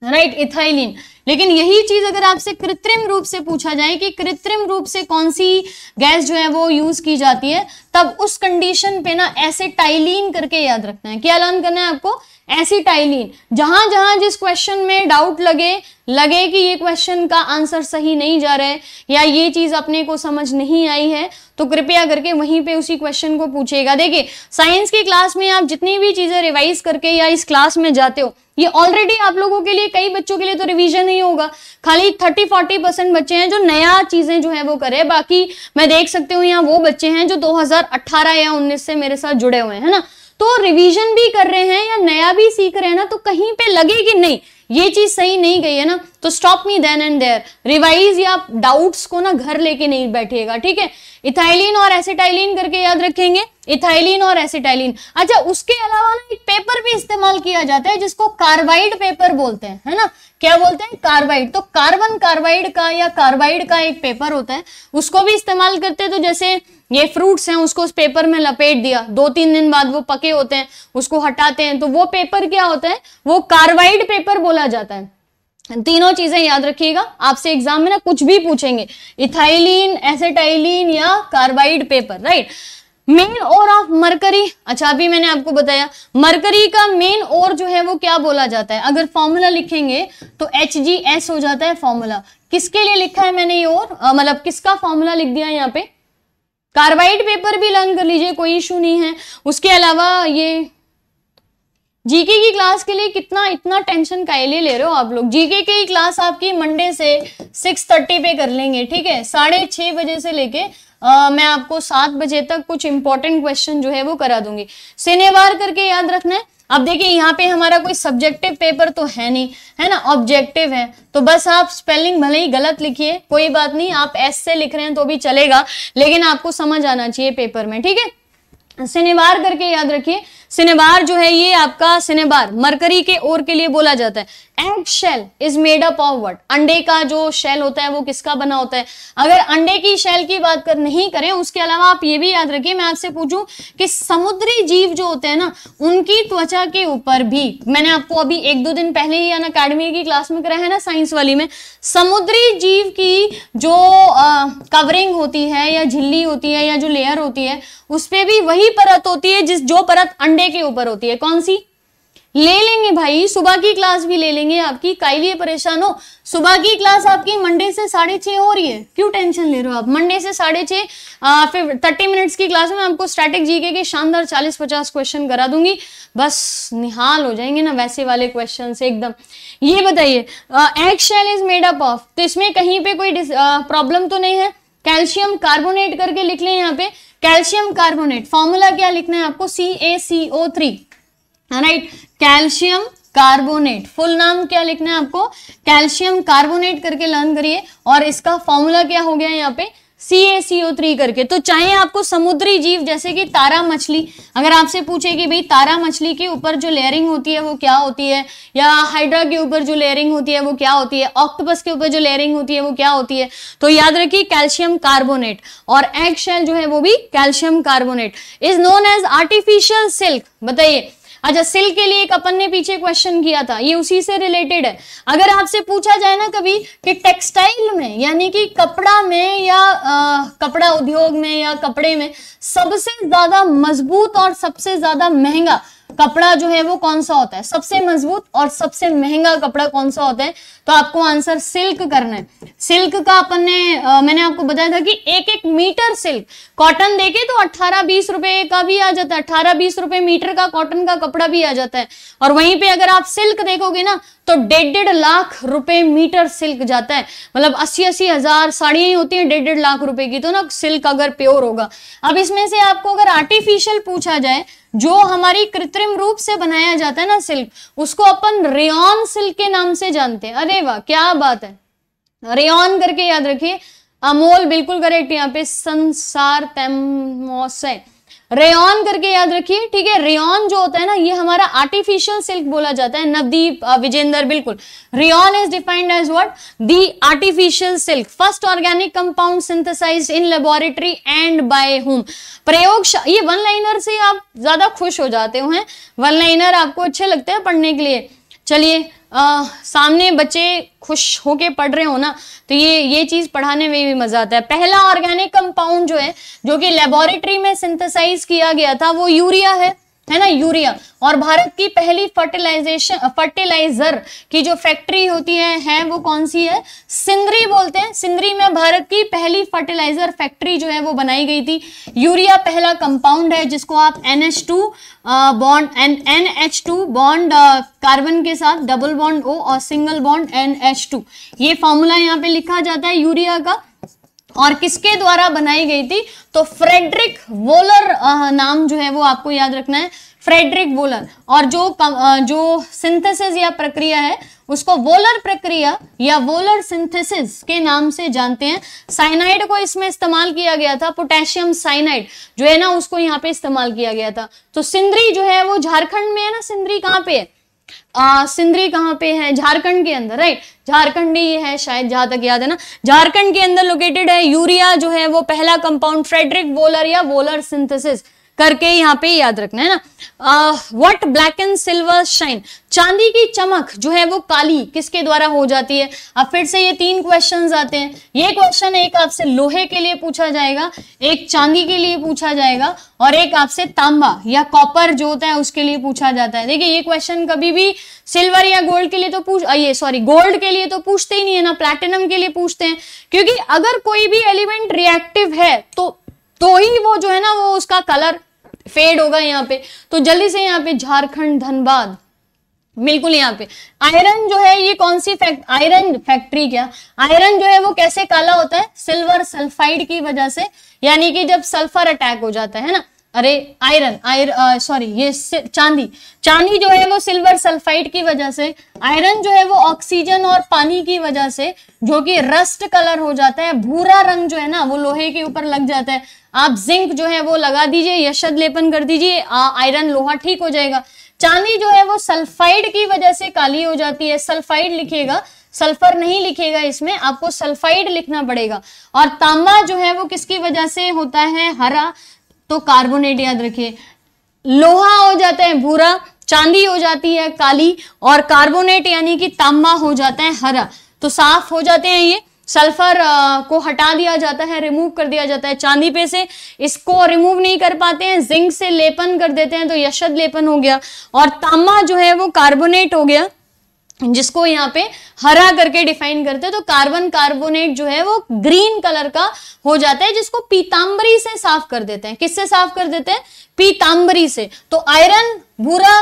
राइट right, इथाइलिन लेकिन यही चीज अगर आपसे कृत्रिम रूप से पूछा जाए कि कृत्रिम रूप से कौन सी गैस जो है वो यूज की जाती है तब उस कंडीशन पे ना ऐसे टाइलिन करके याद रखना है क्या ऐलान करना है आपको एसिटाइलिन जहां जहां जिस क्वेश्चन में डाउट लगे लगे कि ये क्वेश्चन का आंसर सही नहीं जा रहा है या ये चीज अपने को समझ नहीं आई है तो कृपया करके वहीं पे उसी क्वेश्चन को पूछेगा देखिए साइंस की क्लास में आप जितनी भी चीजें रिवाइज करके या इस क्लास में जाते हो ये ऑलरेडी आप लोगों के लिए कई बच्चों के लिए तो रिवीजन ही होगा खाली थर्टी फोर्टी परसेंट बच्चे हैं जो नया चीजें जो है वो करे बाकी मैं देख सकती हूँ यहाँ वो बच्चे हैं जो दो या उन्नीस से मेरे साथ जुड़े हुए हैं ना तो रिवीजन भी कर रहे हैं या नया भी सीख रहे हैं ना तो कहीं पे लगे कि नहीं ये चीज सही नहीं गई है ना तो stop me then and there revise या डाउट्स को ना घर लेके नहीं बैठिएगा ठीक है इथाइलिन और एसिटाइलिन करके याद रखेंगे इथाइलिन और एसिटाइलिन अच्छा उसके अलावा ना एक पेपर भी इस्तेमाल किया जाता है जिसको कार्बाइड पेपर बोलते हैं है ना क्या बोलते हैं कार्बाइड तो कार्बन कार्बाइड का या कार्बाइड का एक पेपर होता है उसको भी इस्तेमाल करते हैं तो जैसे ये फ्रूट्स हैं उसको उस पेपर में लपेट दिया दो तीन दिन बाद वो पके होते हैं उसको हटाते हैं तो वो पेपर क्या होता है वो कार्बाइड पेपर बोला जाता है तीनों चीजें याद रखिएगा आपसे एग्जाम में ना कुछ भी पूछेंगे इथाइलिन एसेटाइलिन या carbide paper right main ore of mercury अच्छा अभी मैंने आपको बताया मरकरी का मेन ओर जो है वो क्या बोला जाता है अगर फॉर्मूला लिखेंगे तो एच जी एस हो जाता है फॉर्मूला किसके लिए लिखा है मैंने ये और मतलब किसका फॉर्मूला लिख दिया यहाँ पे कार्बाइड पेपर भी लर्न कर लीजिए कोई इशू नहीं है उसके अलावा ये जीके की क्लास के लिए कितना इतना टेंशन का ले ले रहे हो आप लोग जीके की क्लास आपकी मंडे से सिक्स थर्टी पे कर लेंगे ठीक है साढ़े छः बजे से लेके मैं आपको सात बजे तक कुछ इंपॉर्टेंट क्वेश्चन जो है वो करा दूंगी शनिवार करके याद रखना है अब देखिए यहाँ पे हमारा कोई सब्जेक्टिव पेपर तो है नहीं है ना ऑब्जेक्टिव है तो बस आप स्पेलिंग भले ही गलत लिखिए कोई बात नहीं आप एस से लिख रहे हैं तो भी चलेगा लेकिन आपको समझ आना चाहिए पेपर में ठीक है शनिवार करके याद रखिए सिनेबार जो है ये आपका सिनेबार मरकरी के ओर के लिए बोला जाता है egg shell is made up of what अंडे का जो शेल होता है वो किसका बना होता है अगर अंडे की शेल की बात कर नहीं करें उसके अलावा आप ये भी याद रखिए मैं आपसे पूछूं कि समुद्री जीव जो होते हैं ना उनकी त्वचा के ऊपर भी मैंने आपको अभी एक दो दिन पहले ही अन अकेडमी की क्लास में कराया है ना साइंस वाली में समुद्री जीव की जो आ, कवरिंग होती है या झिल्ली होती है या जो लेयर होती है उस पर भी वही परत होती है जिस जो परत अंडे संडे के ऊपर होती है कौन सी ले लेंगे भाई सुबह की क्लास भी ले लेंगे आपकी काय लिए परेशान हो सुबह की क्लास आपकी मंडे से साढ़े छः हो रही है क्यों टेंशन ले रहे हो आप मंडे से साढ़े छः फिर थर्टी मिनट्स की क्लास में आपको स्टैटिक जीके के शानदार चालीस पचास क्वेश्चन करा दूंगी बस निहाल हो जाएंगे ना वैसे वाले क्वेश्चन एकदम ये बताइए egg shell is made up of तो इसमें कहीं पे कोई प्रॉब्लम तो नहीं है कैल्शियम कार्बोनेट करके लिख लें यहाँ पे कैल्शियम कार्बोनेट फॉर्मूला क्या लिखना है आपको C A C O three right calcium carbonate full नाम क्या लिखना है आपको कैल्शियम कार्बोनेट करके लर्न करिए और इसका फॉर्मूला क्या हो गया यहाँ पे सी ए सी ओ थ्री करके तो चाहे आपको समुद्री जीव जैसे कि तारा मछली अगर आपसे पूछे कि भाई तारा मछली के ऊपर जो लेयरिंग होती है वो क्या होती है या हाइड्रा के ऊपर जो लेयरिंग होती है वो क्या होती है ऑक्टोपस के ऊपर जो लेयरिंग होती है वो क्या होती है तो याद रखिए कैल्शियम कार्बोनेट और एग शेल जो है वो भी calcium carbonate is known as artificial silk बताइए अच्छा सिल्क के लिए एक अपन ने पीछे क्वेश्चन किया था ये उसी से रिलेटेड है अगर आपसे पूछा जाए ना कभी कि टेक्सटाइल में यानी कि कपड़ा में या आ, कपड़ा उद्योग में या कपड़े में सबसे ज्यादा मजबूत और सबसे ज्यादा महंगा कपड़ा जो है वो कौन सा होता है सबसे मजबूत और सबसे महंगा कपड़ा कौन सा होता है तो आपको आंसर सिल्क करना है सिल्क का अपन ने मैंने आपको बताया था कि एक एक मीटर सिल्क कॉटन देखे तो अट्ठारह बीस रुपए का भी आ जाता है अट्ठारह बीस रुपए मीटर का कॉटन का कपड़ा भी आ जाता है और वहीं पे अगर आप सिल्क देखोगे ना तो डेढ़ डेढ़ लाख रुपए मीटर सिल्क जाता है मतलब अस्सी अस्सी हजार साड़ियां ही होती हैं डेढ़ डेढ़ लाख रुपए की तो ना सिल्क अगर प्योर होगा अब इसमें से आपको अगर आर्टिफिशियल पूछा जाए जो हमारी कृत्रिम रूप से बनाया जाता है ना सिल्क उसको अपन रेन सिल्क के नाम से जानते हैं अरे वाह क्या बात है रेन करके याद रखिए अमोल बिल्कुल करेक्ट यहाँ पे संसार पैमोसे रेन करके याद रखिए ठीक है रेन जो होता है ना ये हमारा आर्टिफिशियल सिल्क बोला जाता है नवदीप विजेंदर बिल्कुल rayon is defined as what the artificial silk first organic compound synthesize in laboratory and by whom प्रयोग ये वन लाइनर से आप ज्यादा खुश हो जाते हो हैं वन लाइनर आपको अच्छे लगते हैं पढ़ने के लिए चलिए आ, सामने बच्चे खुश होके पढ़ रहे हो ना तो ये ये चीज़ पढ़ाने में भी मज़ा आता है पहला ऑर्गेनिक कंपाउंड जो है जो कि लेबोरेटरी में सिंथेसाइज किया गया था वो यूरिया है है ना यूरिया और भारत की पहली फर्टिलाइजेशन फर्टिलाइजर की जो फैक्ट्री होती है, है वो कौन सी है सिंदरी बोलते हैं सिंदरी में भारत की पहली फर्टिलाइजर फैक्ट्री जो है वो बनाई गई थी यूरिया पहला कंपाउंड है जिसको आप N H two bond N N H two bond carbon के साथ डबल बॉन्ड ओ और single bond N H two ये फॉर्मूला यहाँ पे लिखा जाता है यूरिया का और किसके द्वारा बनाई गई थी तो फ्रेडरिक वोलर नाम जो है वो आपको याद रखना है फ्रेडरिक वोलर और जो जो सिंथेसिस या प्रक्रिया है उसको वोलर प्रक्रिया या वोलर सिंथेसिस के नाम से जानते हैं साइनाइड को इसमें इस्तेमाल किया गया था पोटेशियम साइनाइड जो है ना उसको यहाँ पे इस्तेमाल किया गया था तो सिंदरी जो है वो झारखंड में है ना सिंदरी कहाँ पे है सिंदरी कहाँ पे है झारखंड के अंदर राइट झारखंड में ये है शायद जहां तक याद है ना झारखंड के अंदर लोकेटेड है यूरिया जो है वो पहला कंपाउंड फ्रेडरिक वोलर या वोलर सिंथेसिस करके यहाँ पे याद रखना है ना what black and silver shine चांदी की चमक जो है वो काली किसके द्वारा हो जाती है अब फिर से ये तीन क्वेश्चन आते हैं ये क्वेश्चन एक आपसे लोहे के लिए पूछा जाएगा एक चांदी के लिए पूछा जाएगा और एक आपसे तांबा या कॉपर जो होता है उसके लिए पूछा जाता है देखिए ये क्वेश्चन कभी भी सिल्वर या गोल्ड के लिए तो पूछ ये सॉरी गोल्ड के लिए तो पूछते ही नहीं है ना प्लेटिनम के लिए पूछते हैं क्योंकि अगर कोई भी एलिमेंट रिएक्टिव है तो तो ही वो जो है ना वो उसका कलर फेड होगा यहाँ पे तो जल्दी से यहाँ पे झारखंड धनबाद बिल्कुल यहाँ पे आयरन जो है ये कौन सी फैक्ट आयरन फैक्ट्री क्या आयरन जो है वो कैसे काला होता है सिल्वर सल्फाइड की वजह से यानी कि जब सल्फर अटैक हो जाता है ना अरे आयरन आयर सॉरी ये चांदी चांदी जो है वो सिल्वर सल्फाइड की वजह से आयरन जो है वो ऑक्सीजन और पानी की वजह से जो कि रस्ट कलर हो जाता है भूरा रंग जो है ना वो लोहे के ऊपर लग जाता है आप जिंक जो है वो लगा दीजिए यशद लेपन कर दीजिए आयरन लोहा ठीक हो जाएगा चांदी जो है वो सल्फाइड की वजह से काली हो जाती है सल्फाइड लिखिएगा सल्फर नहीं लिखेगा इसमें आपको सल्फाइड लिखना पड़ेगा और तांबा जो है वो किसकी वजह से होता है हरा तो कार्बोनेट याद रखिए लोहा हो जाता है भूरा चांदी हो जाती है काली और कार्बोनेट यानी कि तांबा हो जाता है हरा तो साफ हो जाते हैं ये सल्फर को हटा दिया जाता है रिमूव कर दिया जाता है चांदी पे से इसको रिमूव नहीं कर पाते हैं जिंक से लेपन कर देते हैं तो यशद लेपन हो गया और तांबा जो है वो कार्बोनेट हो गया जिसको यहाँ पे हरा करके डिफाइन करते हैं तो कार्बन कार्बोनेट जो है वो ग्रीन कलर का हो जाता है जिसको पीताम्बरी से साफ कर देते हैं किससे साफ कर देते हैं पीताम्बरी से तो आयरन भूरा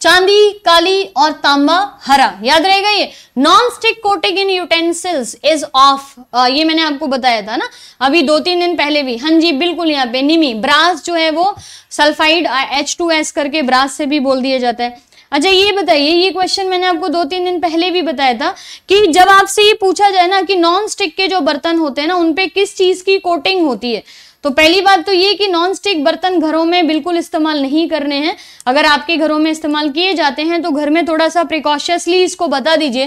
चांदी काली और तांबा हरा याद रहेगा ये non stick coating in utensils is of ये मैंने आपको बताया था ना अभी दो तीन दिन पहले भी हाँ जी बिल्कुल यहाँ पे निमी ब्रास जो है वो सल्फाइड एच टू एस करके ब्रास से भी बोल दिया जाता है अच्छा ये बताइए ये क्वेश्चन मैंने आपको दो तीन दिन पहले भी बताया था कि जब आपसे ये पूछा जाए ना कि नॉन स्टिक के जो बर्तन होते हैं ना उनपे किस चीज की कोटिंग होती है तो पहली बात तो ये कि नॉन स्टिक बर्तन घरों में बिल्कुल इस्तेमाल नहीं करने हैं अगर आपके घरों में इस्तेमाल किए जाते हैं तो घर में थोड़ा सा प्रिकॉशियसली इसको बता दीजिए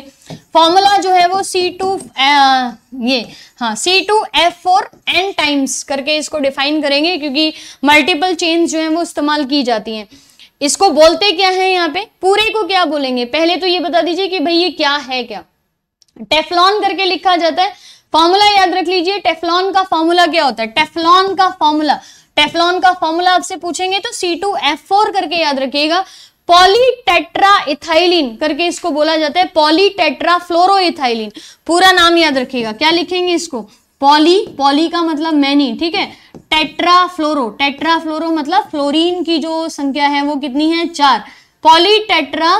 फॉर्मूला जो है वो सी टू ये हाँ C two F four N times करके इसको डिफाइन करेंगे क्योंकि मल्टीपल चेन्स जो है वो इस्तेमाल की जाती हैं इसको बोलते क्या है यहाँ पे पूरे को क्या बोलेंगे पहले तो ये बता दीजिए कि भाई ये क्या है क्या टेफलॉन करके लिखा जाता है फॉर्मूला याद रख लीजिए टेफलॉन का फॉर्मूला क्या होता है टेफलॉन का फॉर्मूला टेफलॉन का फॉर्मूला आपसे पूछेंगे तो सी टू एफ फोर करके याद रखिएगा पॉलीटेट्रा इथाइलिन करके इसको बोला जाता है पॉलीटेट्रा फ्लोरो इथाइलिन पूरा नाम याद रखिएगा क्या लिखेंगे इसको पॉली पॉली का मतलब मैनी ठीक है टेट्रा फ्लोरो टेट्रा फ्लोरो मतलब फ्लोरीन की जो संख्या है वो कितनी है चार पॉली टेट्रा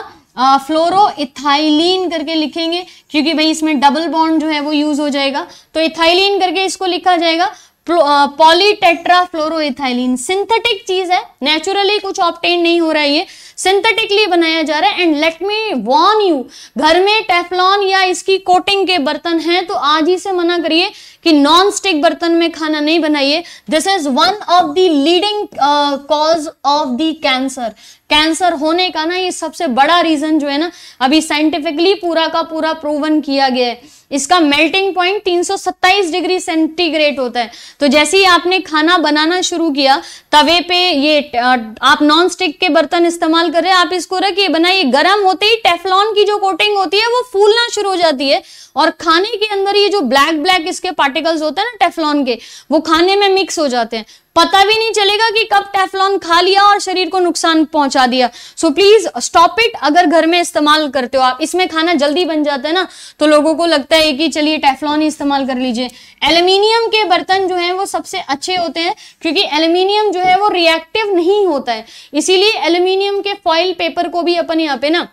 फ्लोरो इथाइलिन करके लिखेंगे क्योंकि भाई इसमें डबल बॉन्ड जो है वो यूज हो जाएगा तो इथाइलिन करके इसको लिखा जाएगा poly tetra fluoro fluoroethylene synthetic चीज है नेचुरली कुछ ऑप्टेन नहीं हो रहा है ये सिंथेटिकली बनाया जा रहा है and let me warn you घर में टेफलॉन या इसकी कोटिंग के बर्तन हैं तो आज ही से मना करिए कि नॉन स्टिक बर्तन में खाना नहीं बनाइए this is one of the leading cause of the cancer cancer होने का ना ये सबसे बड़ा रीजन जो है ना अभी साइंटिफिकली पूरा का पूरा प्रूवन किया गया है इसका मेल्टिंग पॉइंट 327 डिग्री सेंटीग्रेड होता है तो जैसे ही आपने खाना बनाना शुरू किया तवे पे ये आप नॉन स्टिक के बर्तन इस्तेमाल कर रहे हैं आप इसको रखिए बनाइए गर्म होते ही टेफलॉन की जो कोटिंग होती है वो फूलना शुरू हो जाती है और खाने के अंदर ये जो ब्लैक ब्लैक इसके पार्टिकल्स होते हैं ना टेफलॉन के वो खाने में मिक्स हो जाते हैं पता भी नहीं चलेगा कि कब टेफलॉन खा लिया और शरीर को नुकसान पहुंचा दिया सो प्लीज स्टॉप इट अगर घर में इस्तेमाल करते हो आप इसमें खाना जल्दी बन जाता है ना तो लोगों को लगता है कि चलिए टेफलॉन ही इस्तेमाल कर लीजिए एल्यूमिनियम के बर्तन जो है वो सबसे अच्छे होते हैं क्योंकि एल्यूमिनियम जो है वो रिएक्टिव नहीं होता है इसीलिए एल्यूमिनियम के फॉइल पेपर को भी अपन यहाँ पे ना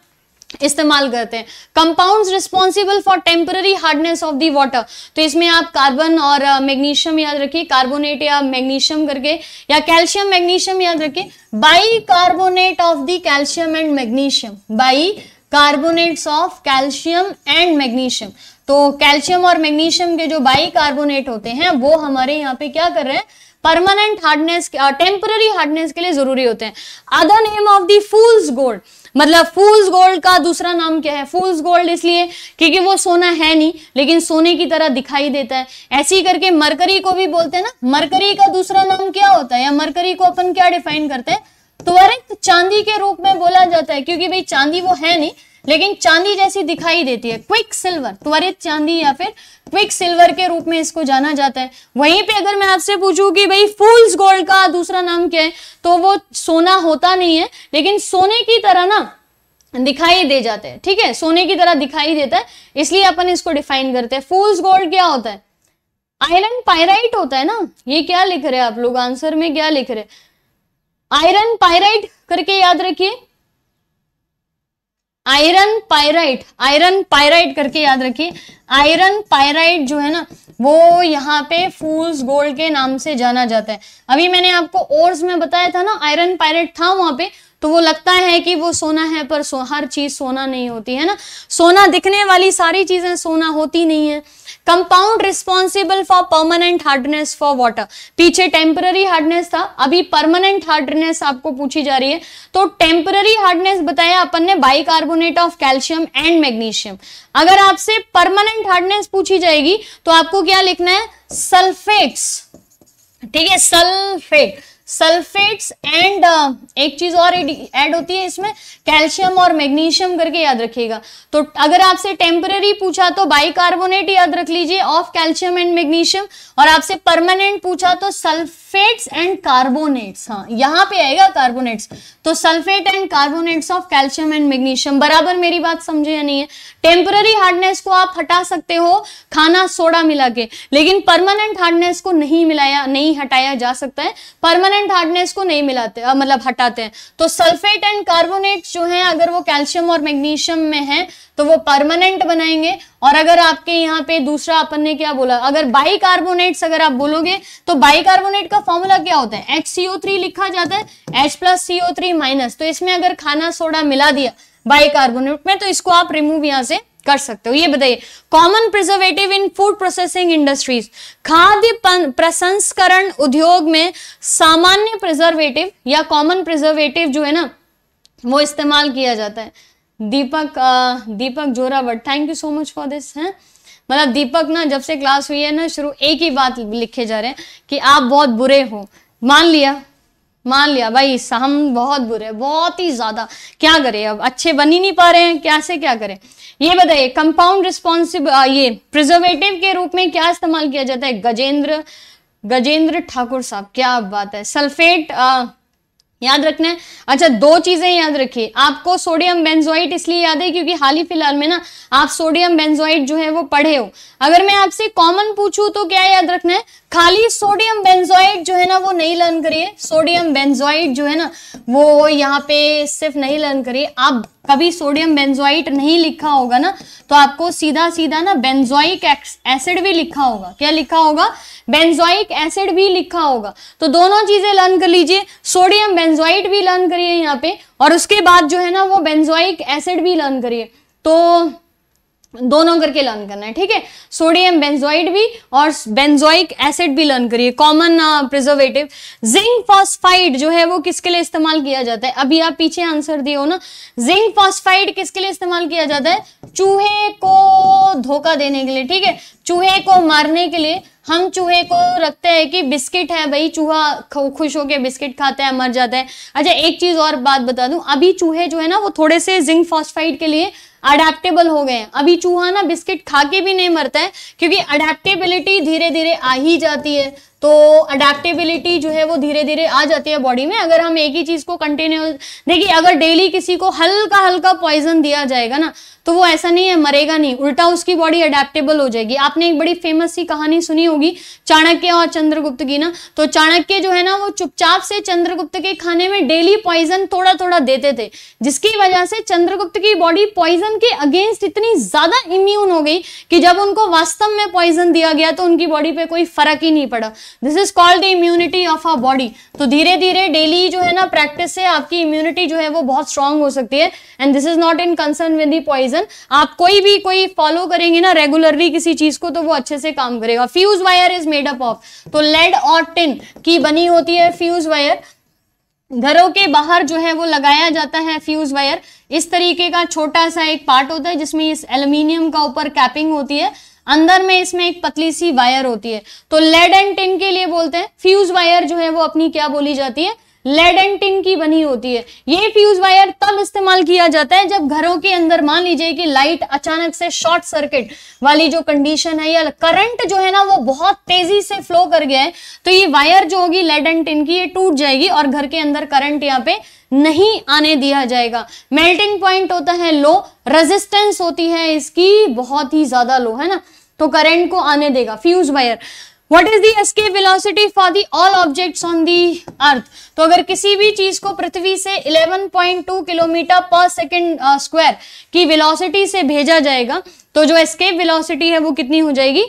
इस्तेमाल करते हैं compounds responsible for temporary hardness of the water तो इसमें आप कार्बन और मैग्नीशियम uh, याद रखिए कार्बोनेट या मैग्नीशियम करके या कैल्शियम मैग्नीशियम याद रखिए bicarbonate of the calcium and magnesium bicarbonates of calcium and magnesium तो कैल्शियम और मैग्नीशियम के जो बाई कार्बोनेट होते हैं वो हमारे यहाँ पे क्या कर रहे हैं परमानेंट हार्डनेस टेम्पररी हार्डनेस के लिए जरूरी होते हैं other name of the fool's gold मतलब फूल्स गोल्ड का दूसरा नाम क्या है फूल्स गोल्ड इसलिए क्योंकि वो सोना है नहीं लेकिन सोने की तरह दिखाई देता है ऐसी करके मरकरी को भी बोलते हैं ना मरकरी का दूसरा नाम क्या होता है या मरकरी को अपन क्या डिफाइन करते हैं त्वरित तो चांदी के रूप में बोला जाता है क्योंकि भाई चांदी वो है नहीं लेकिन चांदी जैसी दिखाई देती है क्विक सिल्वर त्वरित चांदी या फिर क्विक सिल्वर के रूप में इसको जाना जाता है वहीं पे अगर मैं आपसे पूछूं कि भाई फूल्स गोल्ड का दूसरा नाम क्या है तो वो सोना होता नहीं है लेकिन सोने की तरह ना दिखाई दे जाते हैं ठीक है सोने की तरह दिखाई देता है इसलिए अपन इसको डिफाइन करते हैं फूल्स गोल्ड क्या होता है आयरन पायराइट होता है ना ये क्या लिख रहे हैं आप लोग आंसर में क्या लिख रहे हैं आयरन पायराइट करके याद रखिए आयरन पायराइट आयरन पायराइट करके याद रखिए आयरन पायराइट जो है ना वो यहाँ पे फूल्स गोल्ड के नाम से जाना जाता है अभी मैंने आपको ओर्स में बताया था ना आयरन पायराइट था वहां पे तो वो लगता है कि वो सोना है पर सो, हर चीज सोना नहीं होती है ना सोना दिखने वाली सारी चीजें सोना होती नहीं है compound responsible for permanent hardness for water पीछे टेम्पररी हार्डनेस था अभी परमानेंट हार्डनेस आपको पूछी जा रही है तो टेम्पररी हार्डनेस बताया अपन ने bicarbonate of calcium and magnesium अगर आपसे परमानेंट हार्डनेस पूछी जाएगी तो आपको क्या लिखना है सल्फेट्स ठीक है सल्फेट सल्फेट्स एंड एक चीज और ऐड होती है इसमें कैल्शियम और मैग्नीशियम करके याद रखिएगा तो अगर आपसे टेम्पररी पूछा तो बाइकार्बोनेट याद रख लीजिए ऑफ कैल्शियम एंड मैग्नीशियम और आपसे परमानेंट पूछा तो सल्फेट्स एंड कार्बोनेट्स हाँ यहाँ पे आएगा कार्बोनेट्स तो sulphate and carbonates of calcium and magnesium बराबर मेरी बात समझे या नहीं है टेम्पररी हार्डनेस को आप हटा सकते हो खाना सोडा मिला के लेकिन परमानेंट हार्डनेस को नहीं मिलाया नहीं हटाया जा सकता है परमानेंट एंड हार्डनेस को नहीं मिलाते मतलब हटाते हैं तो सल्फेट एंड कार्बोनेट जो है अगर वो कैल्शियम और मैग्नीशियम में है तो वो परमानेंट बनाएंगे और अगर आपके यहाँ पे दूसरा अपन ने क्या बोला अगर बाई कार्बोनेट्स अगर आप बोलोगे तो बाई कार्बोनेट का फॉर्मूला क्या होता है एच लिखा जाता है H plus CO three minus तो इसमें अगर खाना सोडा मिला दिया बाई कार्बोनेट में तो इसको आप रिमूव यहां से कर सकते हो ये बताइए common preservative in food processing industries खाद्य प्रसंस्करण उद्योग में सामान्य प्रिजर्वेटिव या कॉमन प्रिजर्वेटिव जो है ना वो इस्तेमाल किया जाता है Deepak Deepak Jorawat thank you so much for this है मतलब दीपक ना जब से क्लास हुई है ना शुरू एक ही बात लिखे जा रहे हैं कि आप बहुत बुरे हो मान लिया मान लिया भाई हम बहुत बुरे बहुत ही ज्यादा क्या करें अब अच्छे बन ही नहीं पा रहे हैं कैसे क्या करें ये बताइए कंपाउंड रिस्पॉन्सिब ये प्रिजर्वेटिव के रूप में क्या इस्तेमाल किया जाता है गजेंद्र गजेंद्र ठाकुर साहब क्या बात है सल्फेट आ, याद रखना है अच्छा दो चीजें याद रखिए आपको सोडियम बेंजोइट इसलिए याद है क्योंकि हाल ही फिलहाल में ना आप सोडियम बेंजोइट जो है वो पढ़े हो अगर मैं आपसे कॉमन पूछूं तो क्या याद रखना है खाली सोडियम बेंजोइड जो है ना वो नहीं लर्न करिए सोडियम बेंजोइड जो है ना वो यहाँ पे सिर्फ नहीं लर्न करिए आप कभी सोडियम बेंजोइट नहीं लिखा होगा ना तो आपको सीधा सीधा ना बेंजोइक एसिड भी लिखा होगा क्या लिखा होगा बेंजोइक एसिड भी लिखा होगा तो दोनों चीजें लर्न कर लीजिए सोडियम बेंजोइट भी लर्न करिए यहाँ पे और उसके बाद जो है ना वो बेंजोइक एसिड भी लर्न करिए तो दोनों करके लर्न करना है ठीक है सोडियम बेंजोइड भी और बेंजोइक एसिड भी लर्न करिए कॉमन प्रिजर्वेटिव जिंक फॉस्फाइड जो है वो किसके लिए इस्तेमाल किया जाता है अभी आप पीछे आंसर दिए हो ना जिंक फॉस्फाइड किसके लिए इस्तेमाल किया जाता है चूहे को धोखा देने के लिए ठीक है चूहे को मारने के लिए हम चूहे को रखते हैं कि बिस्किट है भाई चूहा खुश होके बिस्किट खाता है मर जाता है अच्छा एक चीज और बात बता दूं अभी चूहे जो है ना वो थोड़े से जिंक फॉस्फाइड के लिए अडेप्टेबल हो गए हैं अभी चूहा ना बिस्किट खा के भी नहीं मरता है क्योंकि अडेप्टेबिलिटी धीरे धीरे आ ही जाती है तो अडेप्टेबिलिटी जो है वो धीरे धीरे आ जाती है बॉडी में अगर हम एक ही चीज़ को कंटिन्यू देखिए अगर डेली किसी को हल्का हल्का पॉइजन दिया जाएगा ना तो वो ऐसा नहीं है मरेगा नहीं उल्टा उसकी बॉडी अडेप्टेबल हो जाएगी आपने एक बड़ी फेमस सी कहानी सुनी होगी चाणक्य और चंद्रगुप्त की ना तो चाणक्य जो है ना वो चुपचाप से चंद्रगुप्त के खाने में डेली पॉइजन थोड़ा थोड़ा देते थे जिसकी वजह से चंद्रगुप्त की बॉडी पॉइजन के अगेंस्ट इतनी ज्यादा इम्यून हो गई कि जब उनको वास्तव में पॉइजन दिया गया तो उनकी बॉडी पे कोई फर्क ही नहीं पड़ा this is called the immunity of our body तो धीरे धीरे डेली जो है ना प्रैक्टिस से आपकी इम्यूनिटी जो है वो बहुत स्ट्रांग हो सकती है and this is not in concern with the poison आप कोई भी कोई फॉलो करेंगे ना रेगुलरली किसी चीज को तो वो अच्छे से काम करेगा fuse wire is made up of तो लेड और टिन की बनी होती है फ्यूज वायर घरों के बाहर जो है वो लगाया जाता है फ्यूज वायर इस तरीके का छोटा सा एक पार्ट होता है जिसमें इस एल्यूमिनियम का ऊपर कैपिंग होती है अंदर में इसमें एक पतली सी वायर होती है तो लेड एंड टिन के लिए बोलते हैं फ्यूज वायर जो है वो अपनी क्या बोली जाती है लेड एंड टिन की बनी होती है ये फ्यूज वायर तब इस्तेमाल किया जाता है जब घरों के अंदर मान लीजिए कि लाइट अचानक से शॉर्ट सर्किट वाली जो कंडीशन है या करंट जो है ना वो बहुत तेजी से फ्लो कर गया है तो ये वायर जो होगी लेड एंड टिन की ये टूट जाएगी और घर के अंदर करंट यहाँ पे नहीं आने दिया जाएगा मेल्टिंग पॉइंट होता है लो रेजिस्टेंस होती है इसकी बहुत ही ज्यादा लो है ना तो करंट को आने देगा fuse wire what is the escape velocity for the all objects on the earth तो अगर किसी भी चीज को पृथ्वी से 11.2 किलोमीटर पर सेकेंड स्क्वायर की विलोसिटी से भेजा जाएगा तो जो एस्केप विलोसिटी है वो कितनी हो जाएगी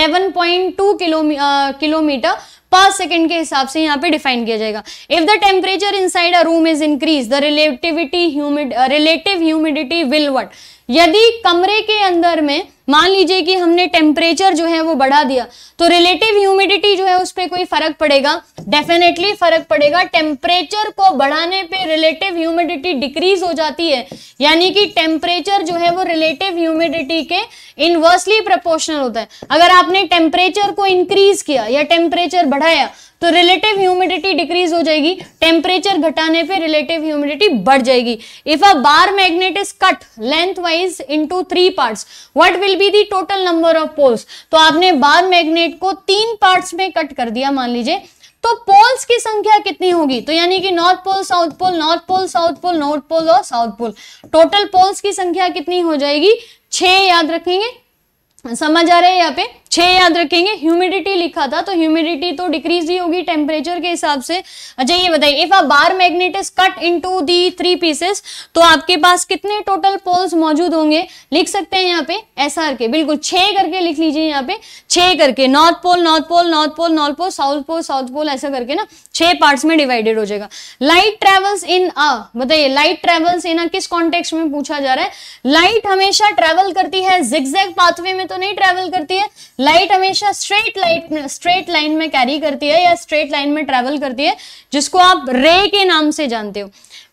11.2 किलोमीटर किलोमीटर पर सेकेंड के हिसाब से यहाँ पे डिफाइन किया जाएगा if the temperature inside a room is increase the relativity humid relative humidity will what यदि कमरे के अंदर में मान लीजिए कि हमने टेम्परेचर जो है वो बढ़ा दिया तो रिलेटिव ह्यूमिडिटी जो है उस पर कोई फर्क पड़ेगा डेफिनेटली फर्क पड़ेगा टेम्परेचर को बढ़ाने पे रिलेटिव ह्यूमिडिटी डिक्रीज हो जाती है यानी कि टेम्परेचर जो है वो रिलेटिव ह्यूमिडिटी के इनवर्सली प्रपोर्शनल होता है अगर आपने टेम्परेचर को इंक्रीज किया या टेम्परेचर बढ़ाया तो रिलेटिव ह्यूमिडिटी डिक्रीज हो जाएगी टेम्परेचर घटाने पे रिलेटिव ह्यूमिडिटी बढ़ जाएगी if a bar magnet is cut lengthwise into three parts what will be the total number of poles तो आपने बार मैग्नेट को तीन पार्ट्स में कट कर दिया मान लीजिए तो पोल्स की संख्या कितनी होगी तो यानी कि north pole south pole north pole south pole north pole और साउथ पोल टोटल पोल्स की संख्या कितनी हो जाएगी छह याद रखेंगे समझ आ रहा है यहाँ पे छः याद रखेंगे ह्यूमिडिटी लिखा था तो ह्यूमिडिटी तो डिक्रीज ही होगी टेम्परेचर के हिसाब से अच्छा ये बताइए if a bar magnet is cut into the three pieces तो आपके पास कितने टोटल पोल्स मौजूद होंगे लिख सकते हैं यहाँ पे एस आर के बिल्कुल छः करके लिख लीजिए यहाँ पे छः करके north pole north pole north pole north pole south pole south pole ऐसा करके ना छः पार्ट्स में डिवाइडेड हो जाएगा लाइट ट्रेवल्स इन अ बताइए लाइट ट्रेवल्स इन अ किस कॉन्टेक्स में पूछा जा रहा है लाइट हमेशा ट्रेवल करती है जिग्जैग पाथवे में तो नहीं ट्रेवल करती है लाइट हमेशा स्ट्रेट लाइट स्ट्रेट लाइन में कैरी करती है या स्ट्रेट लाइन में ट्रेवल करती है जिसको आप रे के नाम से जानते हो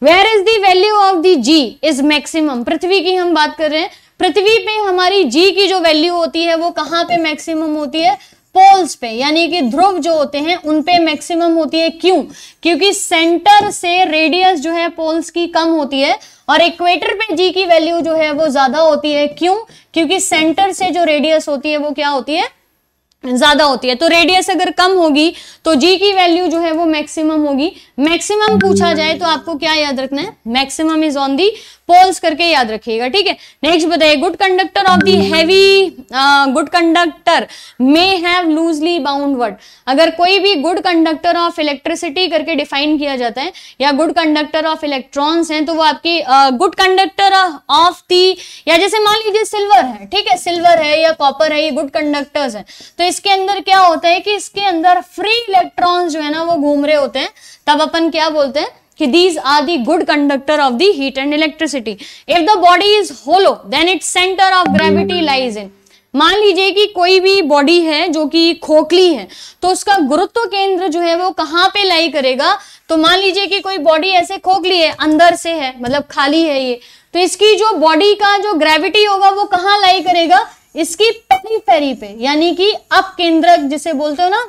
where is the value of the G is maximum पृथ्वी की हम बात कर रहे हैं पृथ्वी पे हमारी जी की जो वैल्यू होती है वो कहाँ पे मैक्सिमम होती है पोल्स पे यानी कि ध्रुव जो होते हैं उन पे मैक्सिमम होती है क्यों क्योंकि सेंटर से रेडियस जो है पोल्स की कम होती है और इक्वेटर पे जी की वैल्यू जो है वो ज्यादा होती है क्यों क्योंकि सेंटर से जो रेडियस होती है वो क्या होती है ज्यादा होती है तो रेडियस अगर कम होगी तो जी की वैल्यू जो है वो मैक्सिमम होगी मैक्सिमम पूछा जाए तो आपको क्या याद रखना है maximum is on the poles करके याद रखिएगा ठीक है नेक्स्ट बताइए good conductor of the heavy good conductor may have loosely bound word अगर कोई भी गुड कंडक्टर ऑफ इलेक्ट्रिसिटी करके डिफाइन किया जाता है या गुड कंडक्टर ऑफ इलेक्ट्रॉन्स हैं तो वो आपकी गुड कंडक्टर ऑफ दी या जैसे मान लीजिए सिल्वर है ठीक है सिल्वर है या कॉपर है ये गुड कंडक्टर्स है तो इसके अंदर क्या होता है कि इसके अंदर फ्री इलेक्ट्रॉन्स जो है ना वो घूम रहे होते हैं तब अपन क्या बोलते हैं कि these are the good conductor of the heat and electricity if the body is hollow then it centre of gravity lies in मान लीजिए कि कोई भी बॉडी है जो कि खोखली है तो उसका गुरुत्व केंद्र जो है वो कहाँ पे लाई करेगा तो मान लीजिए कि कोई बॉडी ऐसे खोखली है अंदर से है मतलब खाली है ये तो इसकी जो बॉडी का जो ग्रेविटी होगा वो कहाँ लाई करेगा इसकी फेरी पे यानी कि अप केंद्रक जिसे बोलते हो ना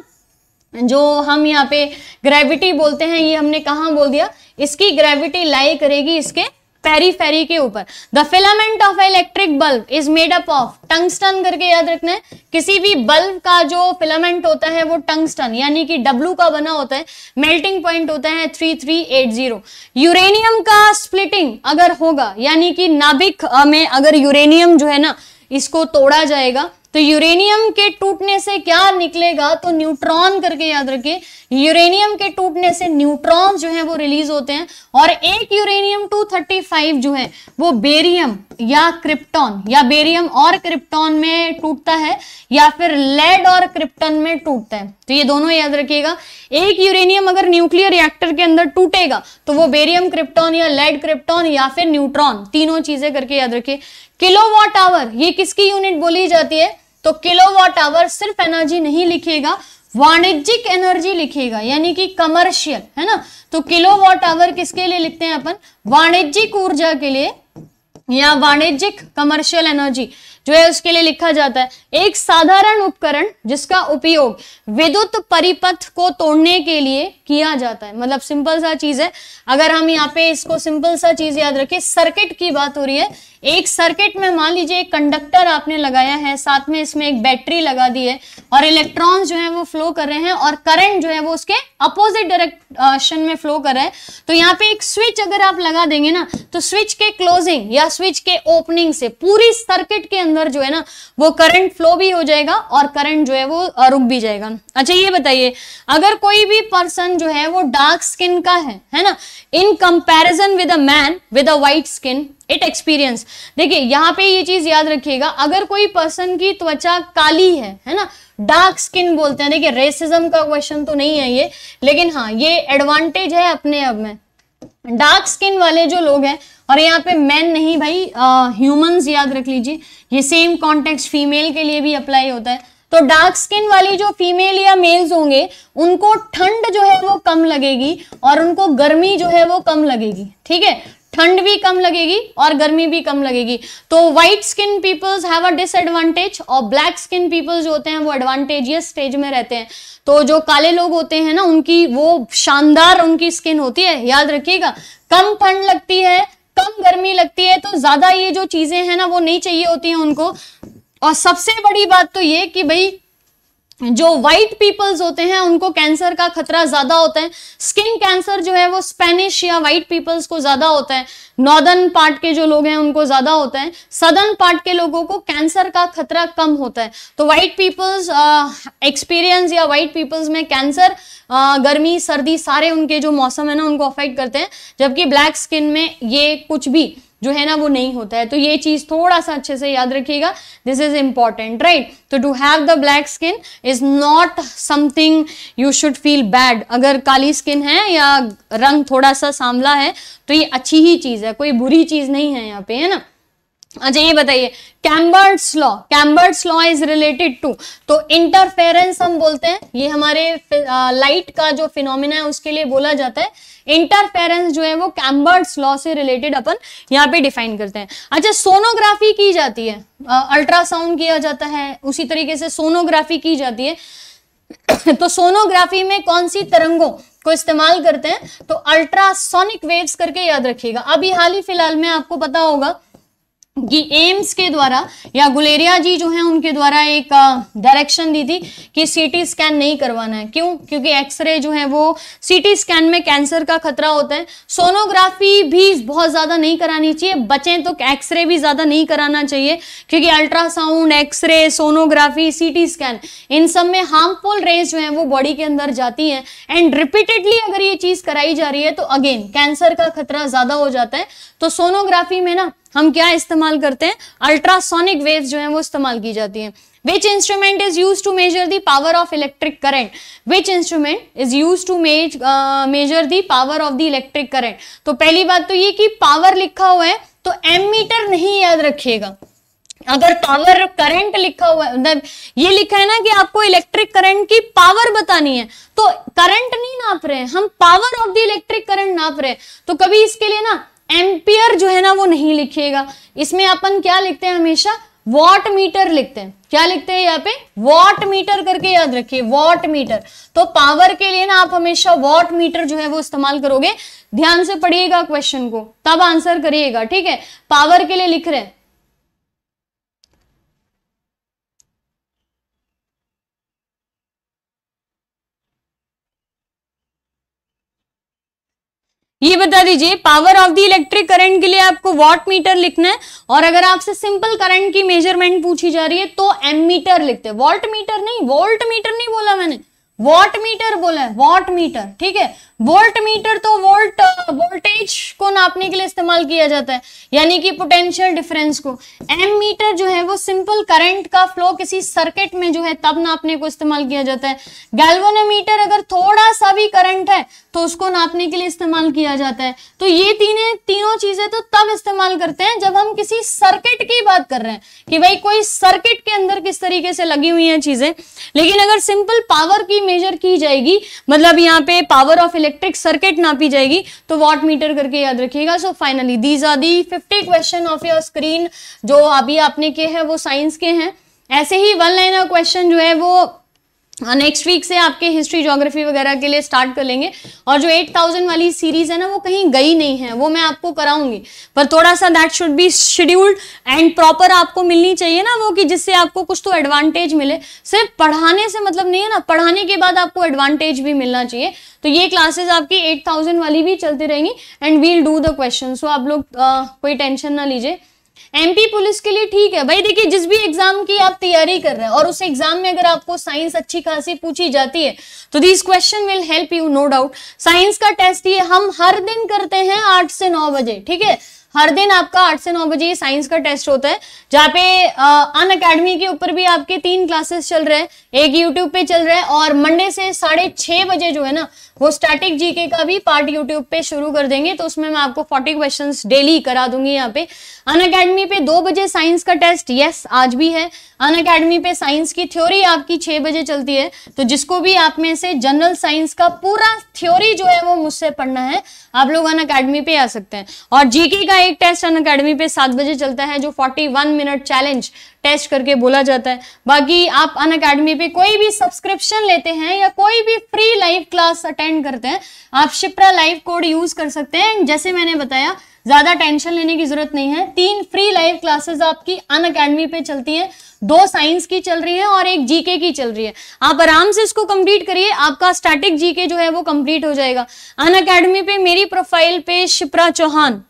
जो हम यहाँ पे ग्रेविटी बोलते हैं ये हमने कहा बोल दिया इसकी ग्रेविटी लाई करेगी इसके फेरी के ऊपर the filament of electric bulb is made up of tungsten करके याद रखना है किसी भी बल्ब का जो फिलामेंट होता है वो टंगस्टन यानी कि डब्लू का बना होता है मेल्टिंग पॉइंट होता है 3380 यूरेनियम का स्प्लिटिंग अगर होगा यानी कि नाभिक में अगर यूरेनियम जो है ना इसको तोड़ा जाएगा तो यूरेनियम के टूटने से क्या निकलेगा तो न्यूट्रॉन करके याद रखिए यूरेनियम के टूटने से न्यूट्रॉन जो है वो रिलीज होते हैं और एक यूरेनियम 235 जो है वो बेरियम या क्रिप्टॉन या बेरियम और क्रिप्टॉन में टूटता है या फिर लेड और क्रिप्टन में टूटता है तो ये दोनों याद रखिएगा एक यूरेनियम अगर न्यूक्लियर रिएक्टर के अंदर टूटेगा तो वो बेरियम क्रिप्टॉन या लेड क्रिप्टॉन या फिर न्यूट्रॉन तीनों चीजें करके याद रखिए किलोवाट आवर ये किसकी यूनिट बोली जाती है तो किलोवाट आवर सिर्फ एनर्जी नहीं लिखिएगा वाणिज्यिक एनर्जी लिखिएगा यानी कि कमर्शियल है ना तो किलोवाट आवर किसके लिए लिखते हैं अपन वाणिज्यिक ऊर्जा के लिए या वाणिज्यिक कमर्शियल एनर्जी जो है उसके लिए लिखा जाता है एक साधारण उपकरण जिसका उपयोग विद्युत परिपथ को तोड़ने के लिए किया जाता है मतलब सिंपल सा चीज है अगर हम यहाँ पे इसको सिंपल सा चीज याद रखें सर्किट की बात हो रही है एक सर्किट में मान लीजिए एक कंडक्टर आपने लगाया है साथ में इसमें एक बैटरी लगा दी है और इलेक्ट्रॉन्स जो है वो फ्लो कर रहे हैं और करंट जो है वो उसके अपोजिट डायरेक्शन में फ्लो कर रहा है तो यहाँ पे एक स्विच अगर आप लगा देंगे ना तो स्विच के क्लोजिंग या स्विच के ओपनिंग से पूरी सर्किट के अंदर जो है ना वो करंट फ्लो भी हो जाएगा और करंट जो है वो रुक भी जाएगा अच्छा ये बताइए अगर कोई भी पर्सन जो है वो डार्क स्किन का है है ना in comparison with a man with a white skin it experience देखिए यहाँ पे ये चीज याद रखिएगा अगर कोई पर्सन की त्वचा काली है है ना डार्क स्किन बोलते हैं देखिए रेसिज्म का क्वेश्चन तो नहीं है ये लेकिन हाँ ये एडवांटेज है अपने अब में डार्क स्किन वाले जो लोग हैं और यहाँ पे मैन नहीं भाई ह्यूमंस याद रख लीजिए ये सेम कॉन्टेक्स्ट फीमेल के लिए भी अप्लाई होता है तो डार्क स्किन वाली जो फीमेल या मेल्स होंगे उनको ठंड जो है वो कम लगेगी और उनको गर्मी जो है वो कम लगेगी ठीक है ठंड भी कम लगेगी और गर्मी भी कम लगेगी तो white skin peoples have a disadvantage और ब्लैक स्किन पीपल्स जो होते हैं वो एडवांटेजियस स्टेज में रहते हैं तो जो काले लोग होते हैं ना उनकी वो शानदार उनकी स्किन होती है याद रखिएगा कम ठंड लगती है कम गर्मी लगती है तो ज्यादा ये जो चीजें हैं ना वो नहीं चाहिए होती हैं उनको और सबसे बड़ी बात तो ये कि भाई जो वाइट पीपल्स होते हैं उनको कैंसर का खतरा ज्यादा होता है स्किन कैंसर जो है वो स्पेनिश या वाइट पीपल्स को ज्यादा होता है नॉर्दर्न पार्ट के जो लोग हैं उनको ज्यादा होता है सदर्न पार्ट के लोगों को कैंसर का खतरा कम होता है तो वाइट पीपल्स एक्सपीरियंस या वाइट पीपल्स में कैंसर गर्मी सर्दी सारे उनके जो मौसम है ना उनको अफेक्ट करते हैं जबकि ब्लैक स्किन में ये कुछ भी जो है ना वो नहीं होता है तो ये चीज़ थोड़ा सा अच्छे से याद रखिएगा दिस इज इम्पॉर्टेंट राइट तो to have the black skin is not something you should feel bad अगर काली स्किन है या रंग थोड़ा सा सांवला है तो ये अच्छी ही चीज़ है कोई बुरी चीज़ नहीं है यहाँ पे है ना अच्छा ये बताइए Lambert's law Lambert's law is related to तो इंटरफेरेंस हम बोलते हैं ये हमारे लाइट का जो फिनोमिना है उसके लिए बोला जाता है इंटरफेरेंस जो है वो कैम्बर्ट्स लॉ से रिलेटेड अपन यहाँ पे डिफाइन करते हैं अच्छा सोनोग्राफी की जाती है अल्ट्रासाउंड किया जाता है उसी तरीके से सोनोग्राफी की जाती है तो सोनोग्राफी में कौन सी तरंगों को इस्तेमाल करते हैं तो अल्ट्रासोनिक वेव्स करके याद रखिएगा अभी हाल ही फिलहाल में आपको पता होगा कि एम्स के द्वारा या गुलेरिया जी जो है उनके द्वारा एक डायरेक्शन दी थी कि सीटी स्कैन नहीं करवाना है क्यों क्योंकि एक्सरे जो है वो सीटी स्कैन में कैंसर का खतरा होता है सोनोग्राफी भी बहुत ज़्यादा नहीं करानी चाहिए बचें तो एक्सरे भी ज़्यादा नहीं कराना चाहिए क्योंकि ultrasound x-ray sonography C scan इन सब में हार्मफुल रेज जो है वो बॉडी के अंदर जाती हैं एंड रिपीटेडली अगर ये चीज़ कराई जा रही है तो अगेन कैंसर का खतरा ज़्यादा हो जाता है तो सोनोग्राफी में ना हम क्या इस्तेमाल करते हैं अल्ट्रासोनिक वेव्स जो है वो इस्तेमाल की जाती हैं which instrument is use to measure the power of electric current which instrument is use to mea measure measure power of the electric current तो पहली बात तो ये कि पावर लिखा हुआ है तो एम मीटर नहीं याद रखिएगा अगर पावर करंट लिखा हुआ है मतलब ये लिखा है ना कि आपको इलेक्ट्रिक करंट की पावर बतानी है तो करंट नहीं नाप रहे हैं हम power of the electric current नाप रहे हैं तो कभी इसके लिए ना एम्पियर जो है ना वो नहीं लिखिएगा इसमें अपन क्या लिखते हैं हमेशा वॉट मीटर लिखते हैं क्या लिखते हैं यहाँ पे वॉट मीटर करके याद रखिए वॉट मीटर तो पावर के लिए ना आप हमेशा वॉट मीटर जो है वो इस्तेमाल करोगे ध्यान से पढ़िएगा क्वेश्चन को तब आंसर करिएगा ठीक है पावर के लिए लिख रहे हैं ये बता दीजिए power of the electric current के लिए आपको वॉट मीटर लिखना है और अगर आपसे सिंपल करंट की मेजरमेंट पूछी जा रही है तो एम मीटर लिखते हैं वॉल्ट मीटर नहीं वोल्ट मीटर नहीं बोला मैंने वॉट मीटर बोला है वॉट मीटर ठीक है वोल्ट मीटर तो वोल्ट वोल्टेज को नापने के लिए इस्तेमाल किया जाता है यानी कि पोटेंशियल डिफरेंस को एम मीटर जो है वो सिंपल करंट का फ्लो किसी सर्किट में जो है तब नापने को इस्तेमाल किया जाता है गैल्वानोमीटर अगर थोड़ा सा भी करंट है तो उसको नापने के लिए इस्तेमाल किया जाता है तो ये तीनों तीनों चीजें तो तब इस्तेमाल करते हैं जब हम किसी सर्किट की बात कर रहे हैं कि भाई कोई सर्किट के अंदर किस तरीके से लगी हुई है चीजें लेकिन अगर सिंपल पावर की मेजर की जाएगी मतलब यहाँ पे पावर ऑफ इलेक्ट्रिक सर्किट नापी जाएगी तो वॉट मीटर करके याद रखिएगा so finally these are the fifty question of your screen जो अभी आपने के हैं वो साइंस के हैं ऐसे ही वन लाइनर क्वेश्चन जो है वो नेक्स्ट वीक से आपके हिस्ट्री ज्योग्राफी वगैरह के लिए स्टार्ट कर लेंगे और जो 8000 वाली सीरीज है ना वो कहीं गई नहीं है वो मैं आपको कराऊंगी पर थोड़ा सा that should be scheduled and proper आपको मिलनी चाहिए ना वो कि जिससे आपको कुछ तो एडवांटेज मिले सिर्फ पढ़ाने से मतलब नहीं है ना पढ़ाने के बाद आपको एडवांटेज भी मिलना चाहिए तो ये क्लासेज आपकी एट वाली भी चलती रहेंगी and we'll do the question so आप लोग आ, कोई टेंशन ना लीजिए एमपी पुलिस के लिए ठीक है भाई देखिए जिस भी एग्जाम की आप तैयारी कर रहे हैं और उस एग्जाम में अगर आपको साइंस अच्छी खासी पूछी जाती है तो this question will help you no doubt science का टेस्ट ये हम हर दिन करते हैं आठ से नौ बजे ठीक है हर दिन आपका आठ से नौ बजे साइंस का टेस्ट होता है जहाँ पे अन अकेडमी के ऊपर भी आपके तीन क्लासेस चल रहे हैं एक यूट्यूब पे चल रहा है और मंडे से साढ़े छह बजे जो है ना वो स्टैटिक जीके का भी पार्ट यूट्यूब पे शुरू कर देंगे तो उसमें मैं आपको फोर्टी क्वेश्चन डेली करा दूंगी यहाँ पे अन अकेडमी पे दो बजे साइंस का टेस्ट यस आज भी है अन अकेडमी पे साइंस की थ्योरी आपकी छह बजे चलती है तो जिसको भी आप में से जनरल साइंस का पूरा थ्योरी जो है वो मुझसे पढ़ना है आप लोग अन अकेडमी पे आ सकते हैं और जीके का एक टेस्ट अन अकेडमी पे सात बजे चलता है जो 41 मिनट चैलेंज टेस्ट करके बोला जाता है बाकी आप अन अकेडमी पे कोई भी सब्सक्रिप्शन लेते हैं या कोई भी फ्री लाइव क्लास अटेंड करते हैं आप शिप्रा लाइव कोड यूज कर सकते हैं जैसे मैंने बताया ज्यादा टेंशन लेने की जरूरत नहीं है तीन फ्री लाइव क्लासेस आपकी अन अकेडमी पे चलती हैं दो साइंस की चल रही है और एक जीके की चल रही है आप आराम से इसको कंप्लीट करिए आपका स्टैटिक जीके जो है वो कंप्लीट हो जाएगा अन अकेडमी पे मेरी प्रोफाइल पे शिप्रा चौहान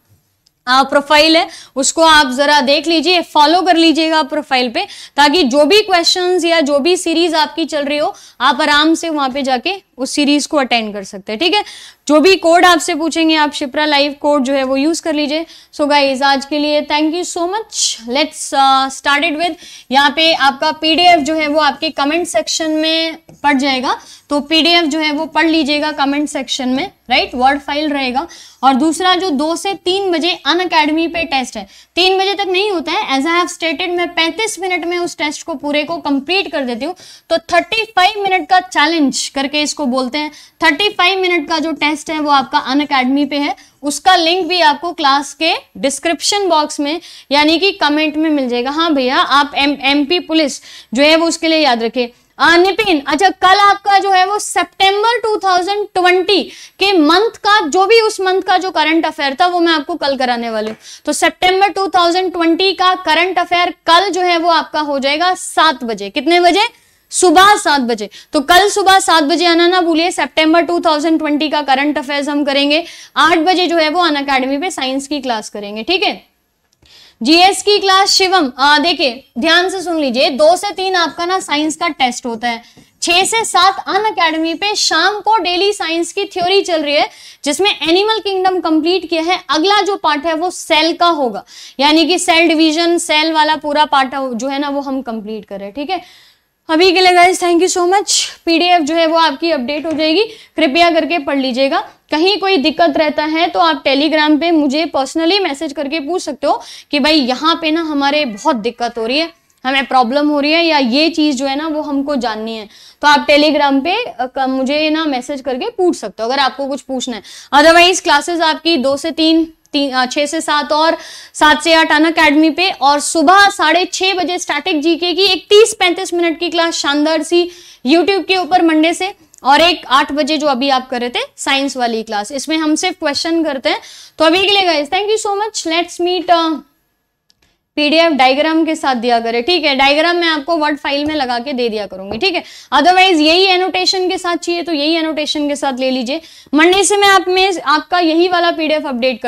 प्रोफाइल हाँ, है उसको आप जरा देख लीजिए फॉलो कर लीजिएगा प्रोफाइल पे ताकि जो भी क्वेश्चंस या जो भी सीरीज आपकी चल रही हो आप आराम से वहां पे जाके उस सीरीज को अटेंड कर सकते हैं ठीक है जो भी कोड आपसे पूछेंगे आप शिप्रा लाइव कोड जो है वो यूज कर लीजिए सो गाइज आज के लिए thank you so much let's started with यहाँ पे आपका पीडीएफ जो है वो आपके कमेंट सेक्शन में पढ़ जाएगा तो पीडीएफ जो है वो पढ़ लीजिएगा कमेंट सेक्शन में राइट वर्ड फाइल रहेगा और दूसरा जो दो से तीन बजे अन अकेडमी पे टेस्ट है तीन बजे तक नहीं होता है एज आई हैव स्टेटेड मैं पैंतीस मिनट में उस टेस्ट को पूरे को कंप्लीट कर देती हूँ तो थर्टी फाइव मिनट का चैलेंज करके इसको बोलते हैं थर्टी फाइव मिनट का जो टेस्ट है वो आपका अन अकेडमी पे है उसका लिंक भी आपको क्लास के डिस्क्रिप्शन बॉक्स में यानी कि कमेंट में मिल जाएगा हाँ भैया आप एम एमपी पुलिस जो है वो उसके लिए याद रखिए निपिन अच्छा कल आपका जो है वो सितंबर 2020 के मंथ का जो भी उस मंथ का जो करंट अफेयर था वो मैं आपको कल कराने वाली हूँ तो सितंबर 2020 का करंट अफेयर कल जो है वो आपका हो जाएगा सात बजे कितने बजे सुबह सात बजे तो कल सुबह सात बजे आना ना भूलिए सितंबर 2020 का करंट अफेयर्स हम करेंगे आठ बजे जो है वो अन अकेडमी पे साइंस की क्लास करेंगे ठीक है जीएस की क्लास शिवम देखिए ध्यान से सुन लीजिए दो से तीन आपका ना साइंस का टेस्ट होता है छह से सात अन अकेडमी पे शाम को डेली साइंस की थ्योरी चल रही है जिसमें एनिमल किंगडम कंप्लीट किया है अगला जो पार्ट है वो सेल का होगा यानी कि सेल डिवीजन सेल वाला पूरा पार्ट जो है ना वो हम कंप्लीट करें ठीक है अभी के लिए guys thank you so much PDF जो है वो आपकी अपडेट हो जाएगी कृपया करके पढ़ लीजिएगा कहीं कोई दिक्कत रहता है तो आप टेलीग्राम पे मुझे पर्सनली मैसेज करके पूछ सकते हो कि भाई यहाँ पे ना हमारे बहुत दिक्कत हो रही है हमें प्रॉब्लम हो रही है या ये चीज़ जो है ना वो हमको जाननी है तो आप टेलीग्राम पे मुझे ना मैसेज करके पूछ सकते हो अगर आपको कुछ पूछना है अदरवाइज क्लासेस आपकी दो से तीन तीन छः से सात और सात से आठ अन अकेडमी पे और सुबह साढ़े छः बजे स्टैटिक जीके की एक तीस पैंतीस मिनट की क्लास शानदार सी यूट्यूब के ऊपर मंडे से और एक आठ बजे जो अभी आप कर रहे थे साइंस वाली क्लास इसमें हम सिर्फ क्वेश्चन करते हैं तो अभी के लिए guys thank you so much let's meet PDF diagram के साथ दिया करे ठीक है डायग्राम मैं आपको वर्ड फाइल में लगा के दे दिया करूंगी ठीक है अदरवाइज यही एनोटेशन के साथ चाहिए तो यही एनोटेशन के साथ ले लीजिए मंडे से मैं आप में आपका यही वाला पीडीएफ अपडेट कर